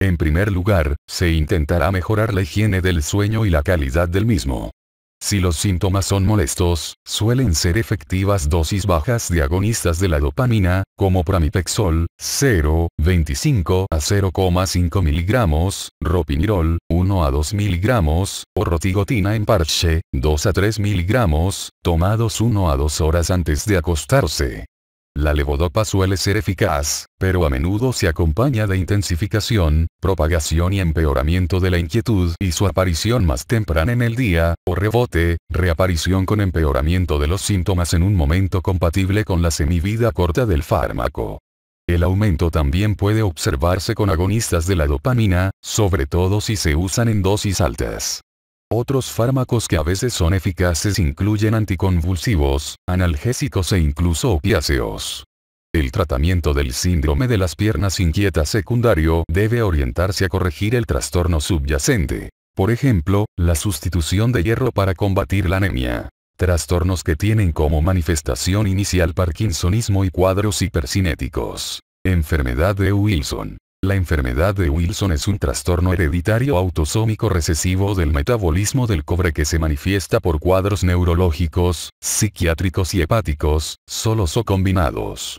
En primer lugar, se intentará mejorar la higiene del sueño y la calidad del mismo. Si los síntomas son molestos, suelen ser efectivas dosis bajas de agonistas de la dopamina, como pramipexol, 0,25 a 0,5 miligramos, ropinirol, 1 a 2 miligramos, o rotigotina en parche, 2 a 3 miligramos, tomados 1 a 2 horas antes de acostarse. La levodopa suele ser eficaz, pero a menudo se acompaña de intensificación, propagación y empeoramiento de la inquietud y su aparición más temprana en el día, o rebote, reaparición con empeoramiento de los síntomas en un momento compatible con la semivida corta del fármaco. El aumento también puede observarse con agonistas de la dopamina, sobre todo si se usan en dosis altas. Otros fármacos que a veces son eficaces incluyen anticonvulsivos, analgésicos e incluso opiáceos. El tratamiento del síndrome de las piernas inquietas secundario debe orientarse a corregir el trastorno subyacente. Por ejemplo, la sustitución de hierro para combatir la anemia. Trastornos que tienen como manifestación inicial parkinsonismo y cuadros hipercinéticos. Enfermedad de Wilson. La enfermedad de Wilson es un trastorno hereditario autosómico recesivo del metabolismo del cobre que se manifiesta por cuadros neurológicos, psiquiátricos y hepáticos, solos o combinados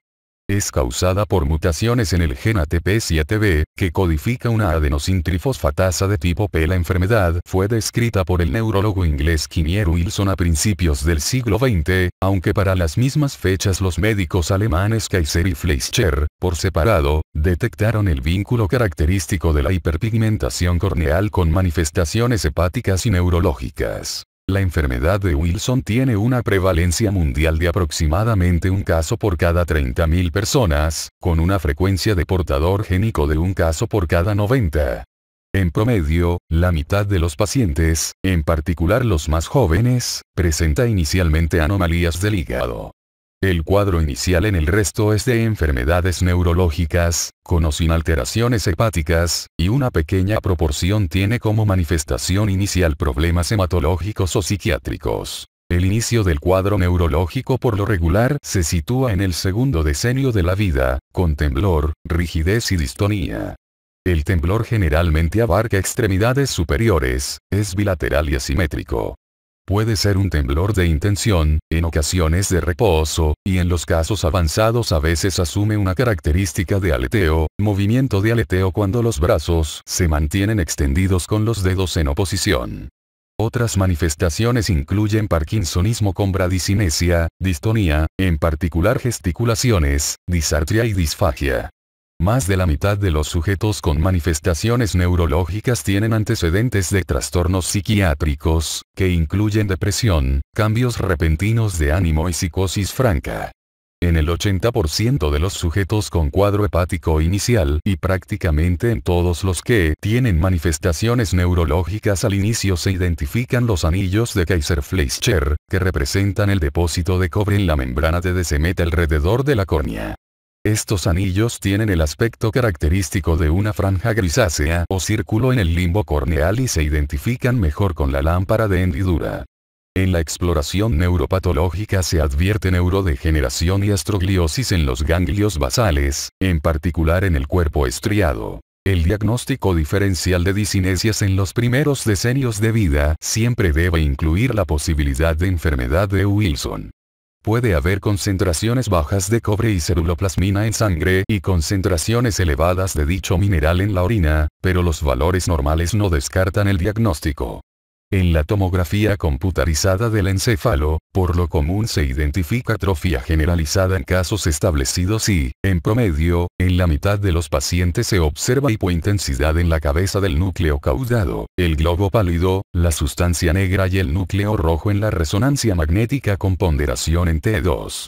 es causada por mutaciones en el gen ATP7B, que codifica una adenosintrifosfatasa de tipo P. La enfermedad fue descrita por el neurólogo inglés Kinier Wilson a principios del siglo XX, aunque para las mismas fechas los médicos alemanes Kaiser y Fleischer, por separado, detectaron el vínculo característico de la hiperpigmentación corneal con manifestaciones hepáticas y neurológicas. La enfermedad de Wilson tiene una prevalencia mundial de aproximadamente un caso por cada 30.000 personas, con una frecuencia de portador génico de un caso por cada 90. En promedio, la mitad de los pacientes, en particular los más jóvenes, presenta inicialmente anomalías del hígado. El cuadro inicial en el resto es de enfermedades neurológicas, con o sin alteraciones hepáticas, y una pequeña proporción tiene como manifestación inicial problemas hematológicos o psiquiátricos. El inicio del cuadro neurológico por lo regular se sitúa en el segundo decenio de la vida, con temblor, rigidez y distonía. El temblor generalmente abarca extremidades superiores, es bilateral y asimétrico. Puede ser un temblor de intención, en ocasiones de reposo, y en los casos avanzados a veces asume una característica de aleteo, movimiento de aleteo cuando los brazos se mantienen extendidos con los dedos en oposición. Otras manifestaciones incluyen parkinsonismo con bradicinesia, distonía, en particular gesticulaciones, disartria y disfagia. Más de la mitad de los sujetos con manifestaciones neurológicas tienen antecedentes de trastornos psiquiátricos, que incluyen depresión, cambios repentinos de ánimo y psicosis franca. En el 80% de los sujetos con cuadro hepático inicial y prácticamente en todos los que tienen manifestaciones neurológicas al inicio se identifican los anillos de Kaiser-Fleischer, que representan el depósito de cobre en la membrana de DCMT alrededor de la córnea. Estos anillos tienen el aspecto característico de una franja grisácea o círculo en el limbo corneal y se identifican mejor con la lámpara de hendidura. En la exploración neuropatológica se advierte neurodegeneración y astrogliosis en los ganglios basales, en particular en el cuerpo estriado. El diagnóstico diferencial de disinesias en los primeros decenios de vida siempre debe incluir la posibilidad de enfermedad de Wilson. Puede haber concentraciones bajas de cobre y celuloplasmina en sangre y concentraciones elevadas de dicho mineral en la orina, pero los valores normales no descartan el diagnóstico. En la tomografía computarizada del encéfalo, por lo común se identifica atrofia generalizada en casos establecidos y, en promedio, en la mitad de los pacientes se observa hipointensidad en la cabeza del núcleo caudado, el globo pálido, la sustancia negra y el núcleo rojo en la resonancia magnética con ponderación en T2.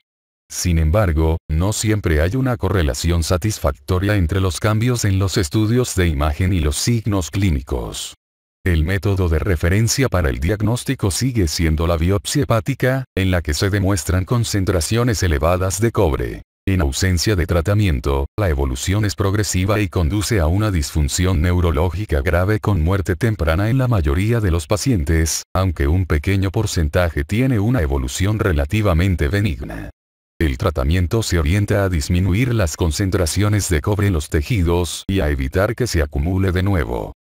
Sin embargo, no siempre hay una correlación satisfactoria entre los cambios en los estudios de imagen y los signos clínicos. El método de referencia para el diagnóstico sigue siendo la biopsia hepática, en la que se demuestran concentraciones elevadas de cobre. En ausencia de tratamiento, la evolución es progresiva y conduce a una disfunción neurológica grave con muerte temprana en la mayoría de los pacientes, aunque un pequeño porcentaje tiene una evolución relativamente benigna. El tratamiento se orienta a disminuir las concentraciones de cobre en los tejidos y a evitar que se acumule de nuevo.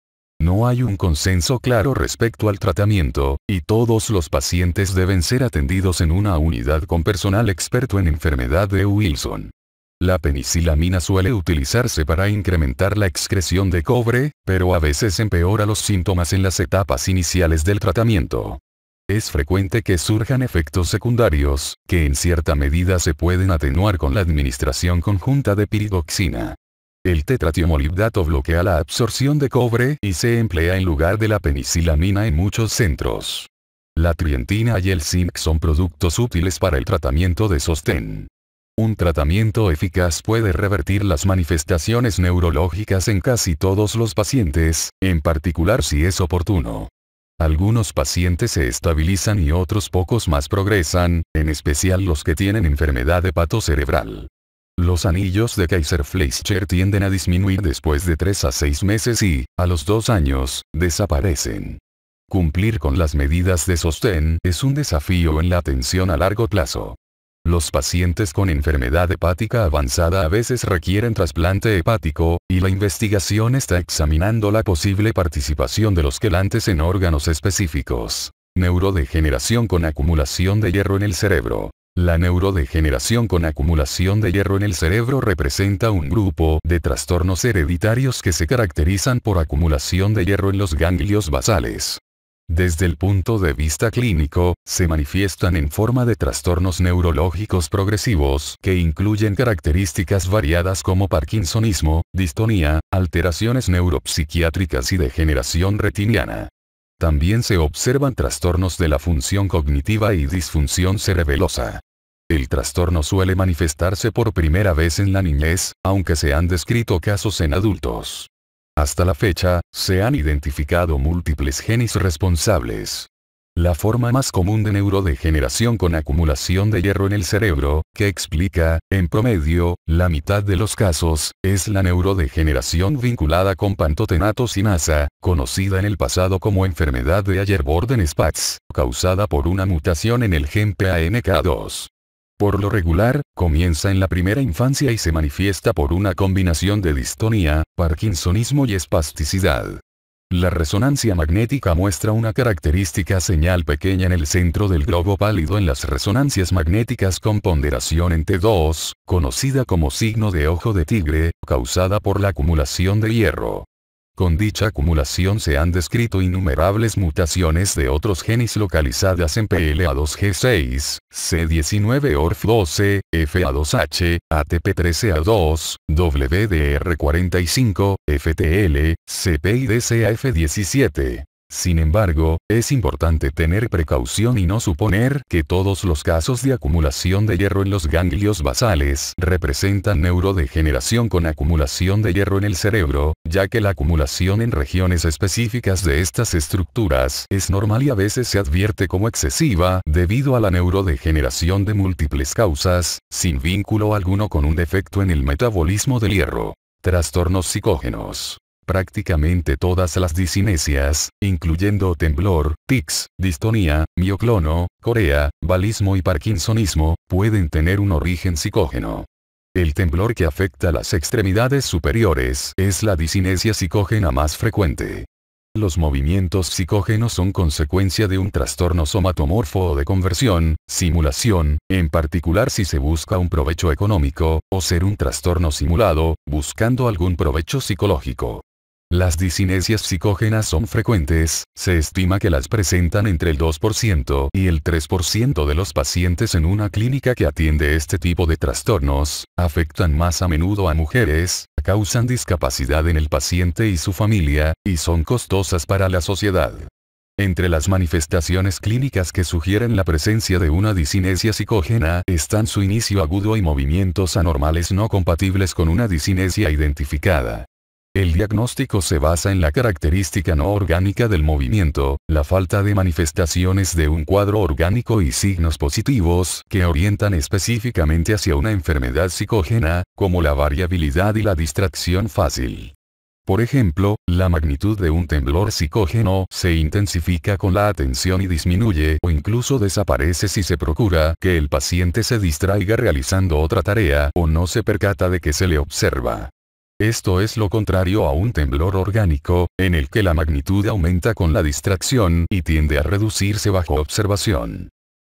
No hay un consenso claro respecto al tratamiento, y todos los pacientes deben ser atendidos en una unidad con personal experto en enfermedad de Wilson. La penicilamina suele utilizarse para incrementar la excreción de cobre, pero a veces empeora los síntomas en las etapas iniciales del tratamiento. Es frecuente que surjan efectos secundarios, que en cierta medida se pueden atenuar con la administración conjunta de piridoxina. El tetratiomolibdato bloquea la absorción de cobre y se emplea en lugar de la penicilamina en muchos centros. La trientina y el zinc son productos útiles para el tratamiento de sostén. Un tratamiento eficaz puede revertir las manifestaciones neurológicas en casi todos los pacientes, en particular si es oportuno. Algunos pacientes se estabilizan y otros pocos más progresan, en especial los que tienen enfermedad de pato cerebral. Los anillos de Kaiser Fleischer tienden a disminuir después de 3 a 6 meses y, a los 2 años, desaparecen. Cumplir con las medidas de sostén es un desafío en la atención a largo plazo. Los pacientes con enfermedad hepática avanzada a veces requieren trasplante hepático, y la investigación está examinando la posible participación de los quelantes en órganos específicos. Neurodegeneración con acumulación de hierro en el cerebro. La neurodegeneración con acumulación de hierro en el cerebro representa un grupo de trastornos hereditarios que se caracterizan por acumulación de hierro en los ganglios basales. Desde el punto de vista clínico, se manifiestan en forma de trastornos neurológicos progresivos que incluyen características variadas como parkinsonismo, distonía, alteraciones neuropsiquiátricas y degeneración retiniana. También se observan trastornos de la función cognitiva y disfunción cerebelosa. El trastorno suele manifestarse por primera vez en la niñez, aunque se han descrito casos en adultos. Hasta la fecha, se han identificado múltiples genes responsables la forma más común de neurodegeneración con acumulación de hierro en el cerebro, que explica, en promedio, la mitad de los casos, es la neurodegeneración vinculada con sinasa, conocida en el pasado como enfermedad de borden spatz causada por una mutación en el gen PANK2. Por lo regular, comienza en la primera infancia y se manifiesta por una combinación de distonía, parkinsonismo y espasticidad. La resonancia magnética muestra una característica señal pequeña en el centro del globo pálido en las resonancias magnéticas con ponderación en T2, conocida como signo de ojo de tigre, causada por la acumulación de hierro. Con dicha acumulación se han descrito innumerables mutaciones de otros genes localizadas en PLA2G6, C19ORF12, FA2H, ATP13A2, WDR45, FTL, cpidcaf 17 sin embargo, es importante tener precaución y no suponer que todos los casos de acumulación de hierro en los ganglios basales representan neurodegeneración con acumulación de hierro en el cerebro, ya que la acumulación en regiones específicas de estas estructuras es normal y a veces se advierte como excesiva debido a la neurodegeneración de múltiples causas, sin vínculo alguno con un defecto en el metabolismo del hierro. Trastornos psicógenos prácticamente todas las disinesias, incluyendo temblor, tics, distonía, mioclono, corea, balismo y parkinsonismo, pueden tener un origen psicógeno. El temblor que afecta las extremidades superiores es la disinesia psicógena más frecuente. Los movimientos psicógenos son consecuencia de un trastorno somatomorfo o de conversión, simulación, en particular si se busca un provecho económico, o ser un trastorno simulado, buscando algún provecho psicológico. Las disinesias psicógenas son frecuentes, se estima que las presentan entre el 2% y el 3% de los pacientes en una clínica que atiende este tipo de trastornos, afectan más a menudo a mujeres, causan discapacidad en el paciente y su familia, y son costosas para la sociedad. Entre las manifestaciones clínicas que sugieren la presencia de una disinesia psicógena están su inicio agudo y movimientos anormales no compatibles con una disinesia identificada. El diagnóstico se basa en la característica no orgánica del movimiento, la falta de manifestaciones de un cuadro orgánico y signos positivos que orientan específicamente hacia una enfermedad psicógena, como la variabilidad y la distracción fácil. Por ejemplo, la magnitud de un temblor psicógeno se intensifica con la atención y disminuye o incluso desaparece si se procura que el paciente se distraiga realizando otra tarea o no se percata de que se le observa. Esto es lo contrario a un temblor orgánico, en el que la magnitud aumenta con la distracción y tiende a reducirse bajo observación.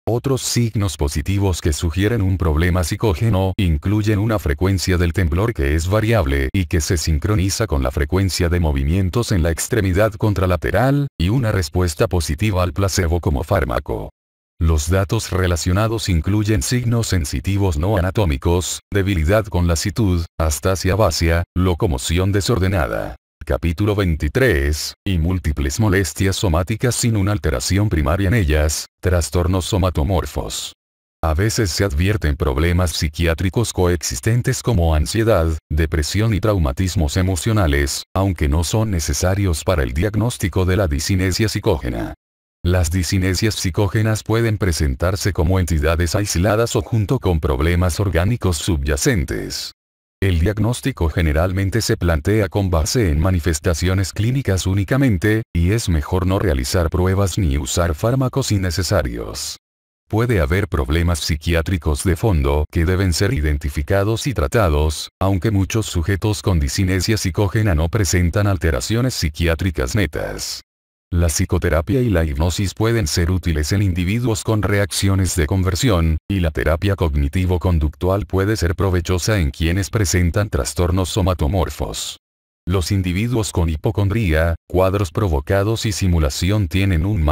Otros signos positivos que sugieren un problema psicógeno incluyen una frecuencia del temblor que es variable y que se sincroniza con la frecuencia de movimientos en la extremidad contralateral, y una respuesta positiva al placebo como fármaco. Los datos relacionados incluyen signos sensitivos no anatómicos, debilidad con lasitud, astasia vacia, locomoción desordenada. Capítulo 23, y múltiples molestias somáticas sin una alteración primaria en ellas, trastornos somatomorfos. A veces se advierten problemas psiquiátricos coexistentes como ansiedad, depresión y traumatismos emocionales, aunque no son necesarios para el diagnóstico de la disinesia psicógena. Las disinesias psicógenas pueden presentarse como entidades aisladas o junto con problemas orgánicos subyacentes. El diagnóstico generalmente se plantea con base en manifestaciones clínicas únicamente, y es mejor no realizar pruebas ni usar fármacos innecesarios. Puede haber problemas psiquiátricos de fondo que deben ser identificados y tratados, aunque muchos sujetos con disinesia psicógena no presentan alteraciones psiquiátricas netas. La psicoterapia y la hipnosis pueden ser útiles en individuos con reacciones de conversión, y la terapia cognitivo-conductual puede ser provechosa en quienes presentan trastornos somatomorfos. Los individuos con hipocondría, cuadros provocados y simulación tienen un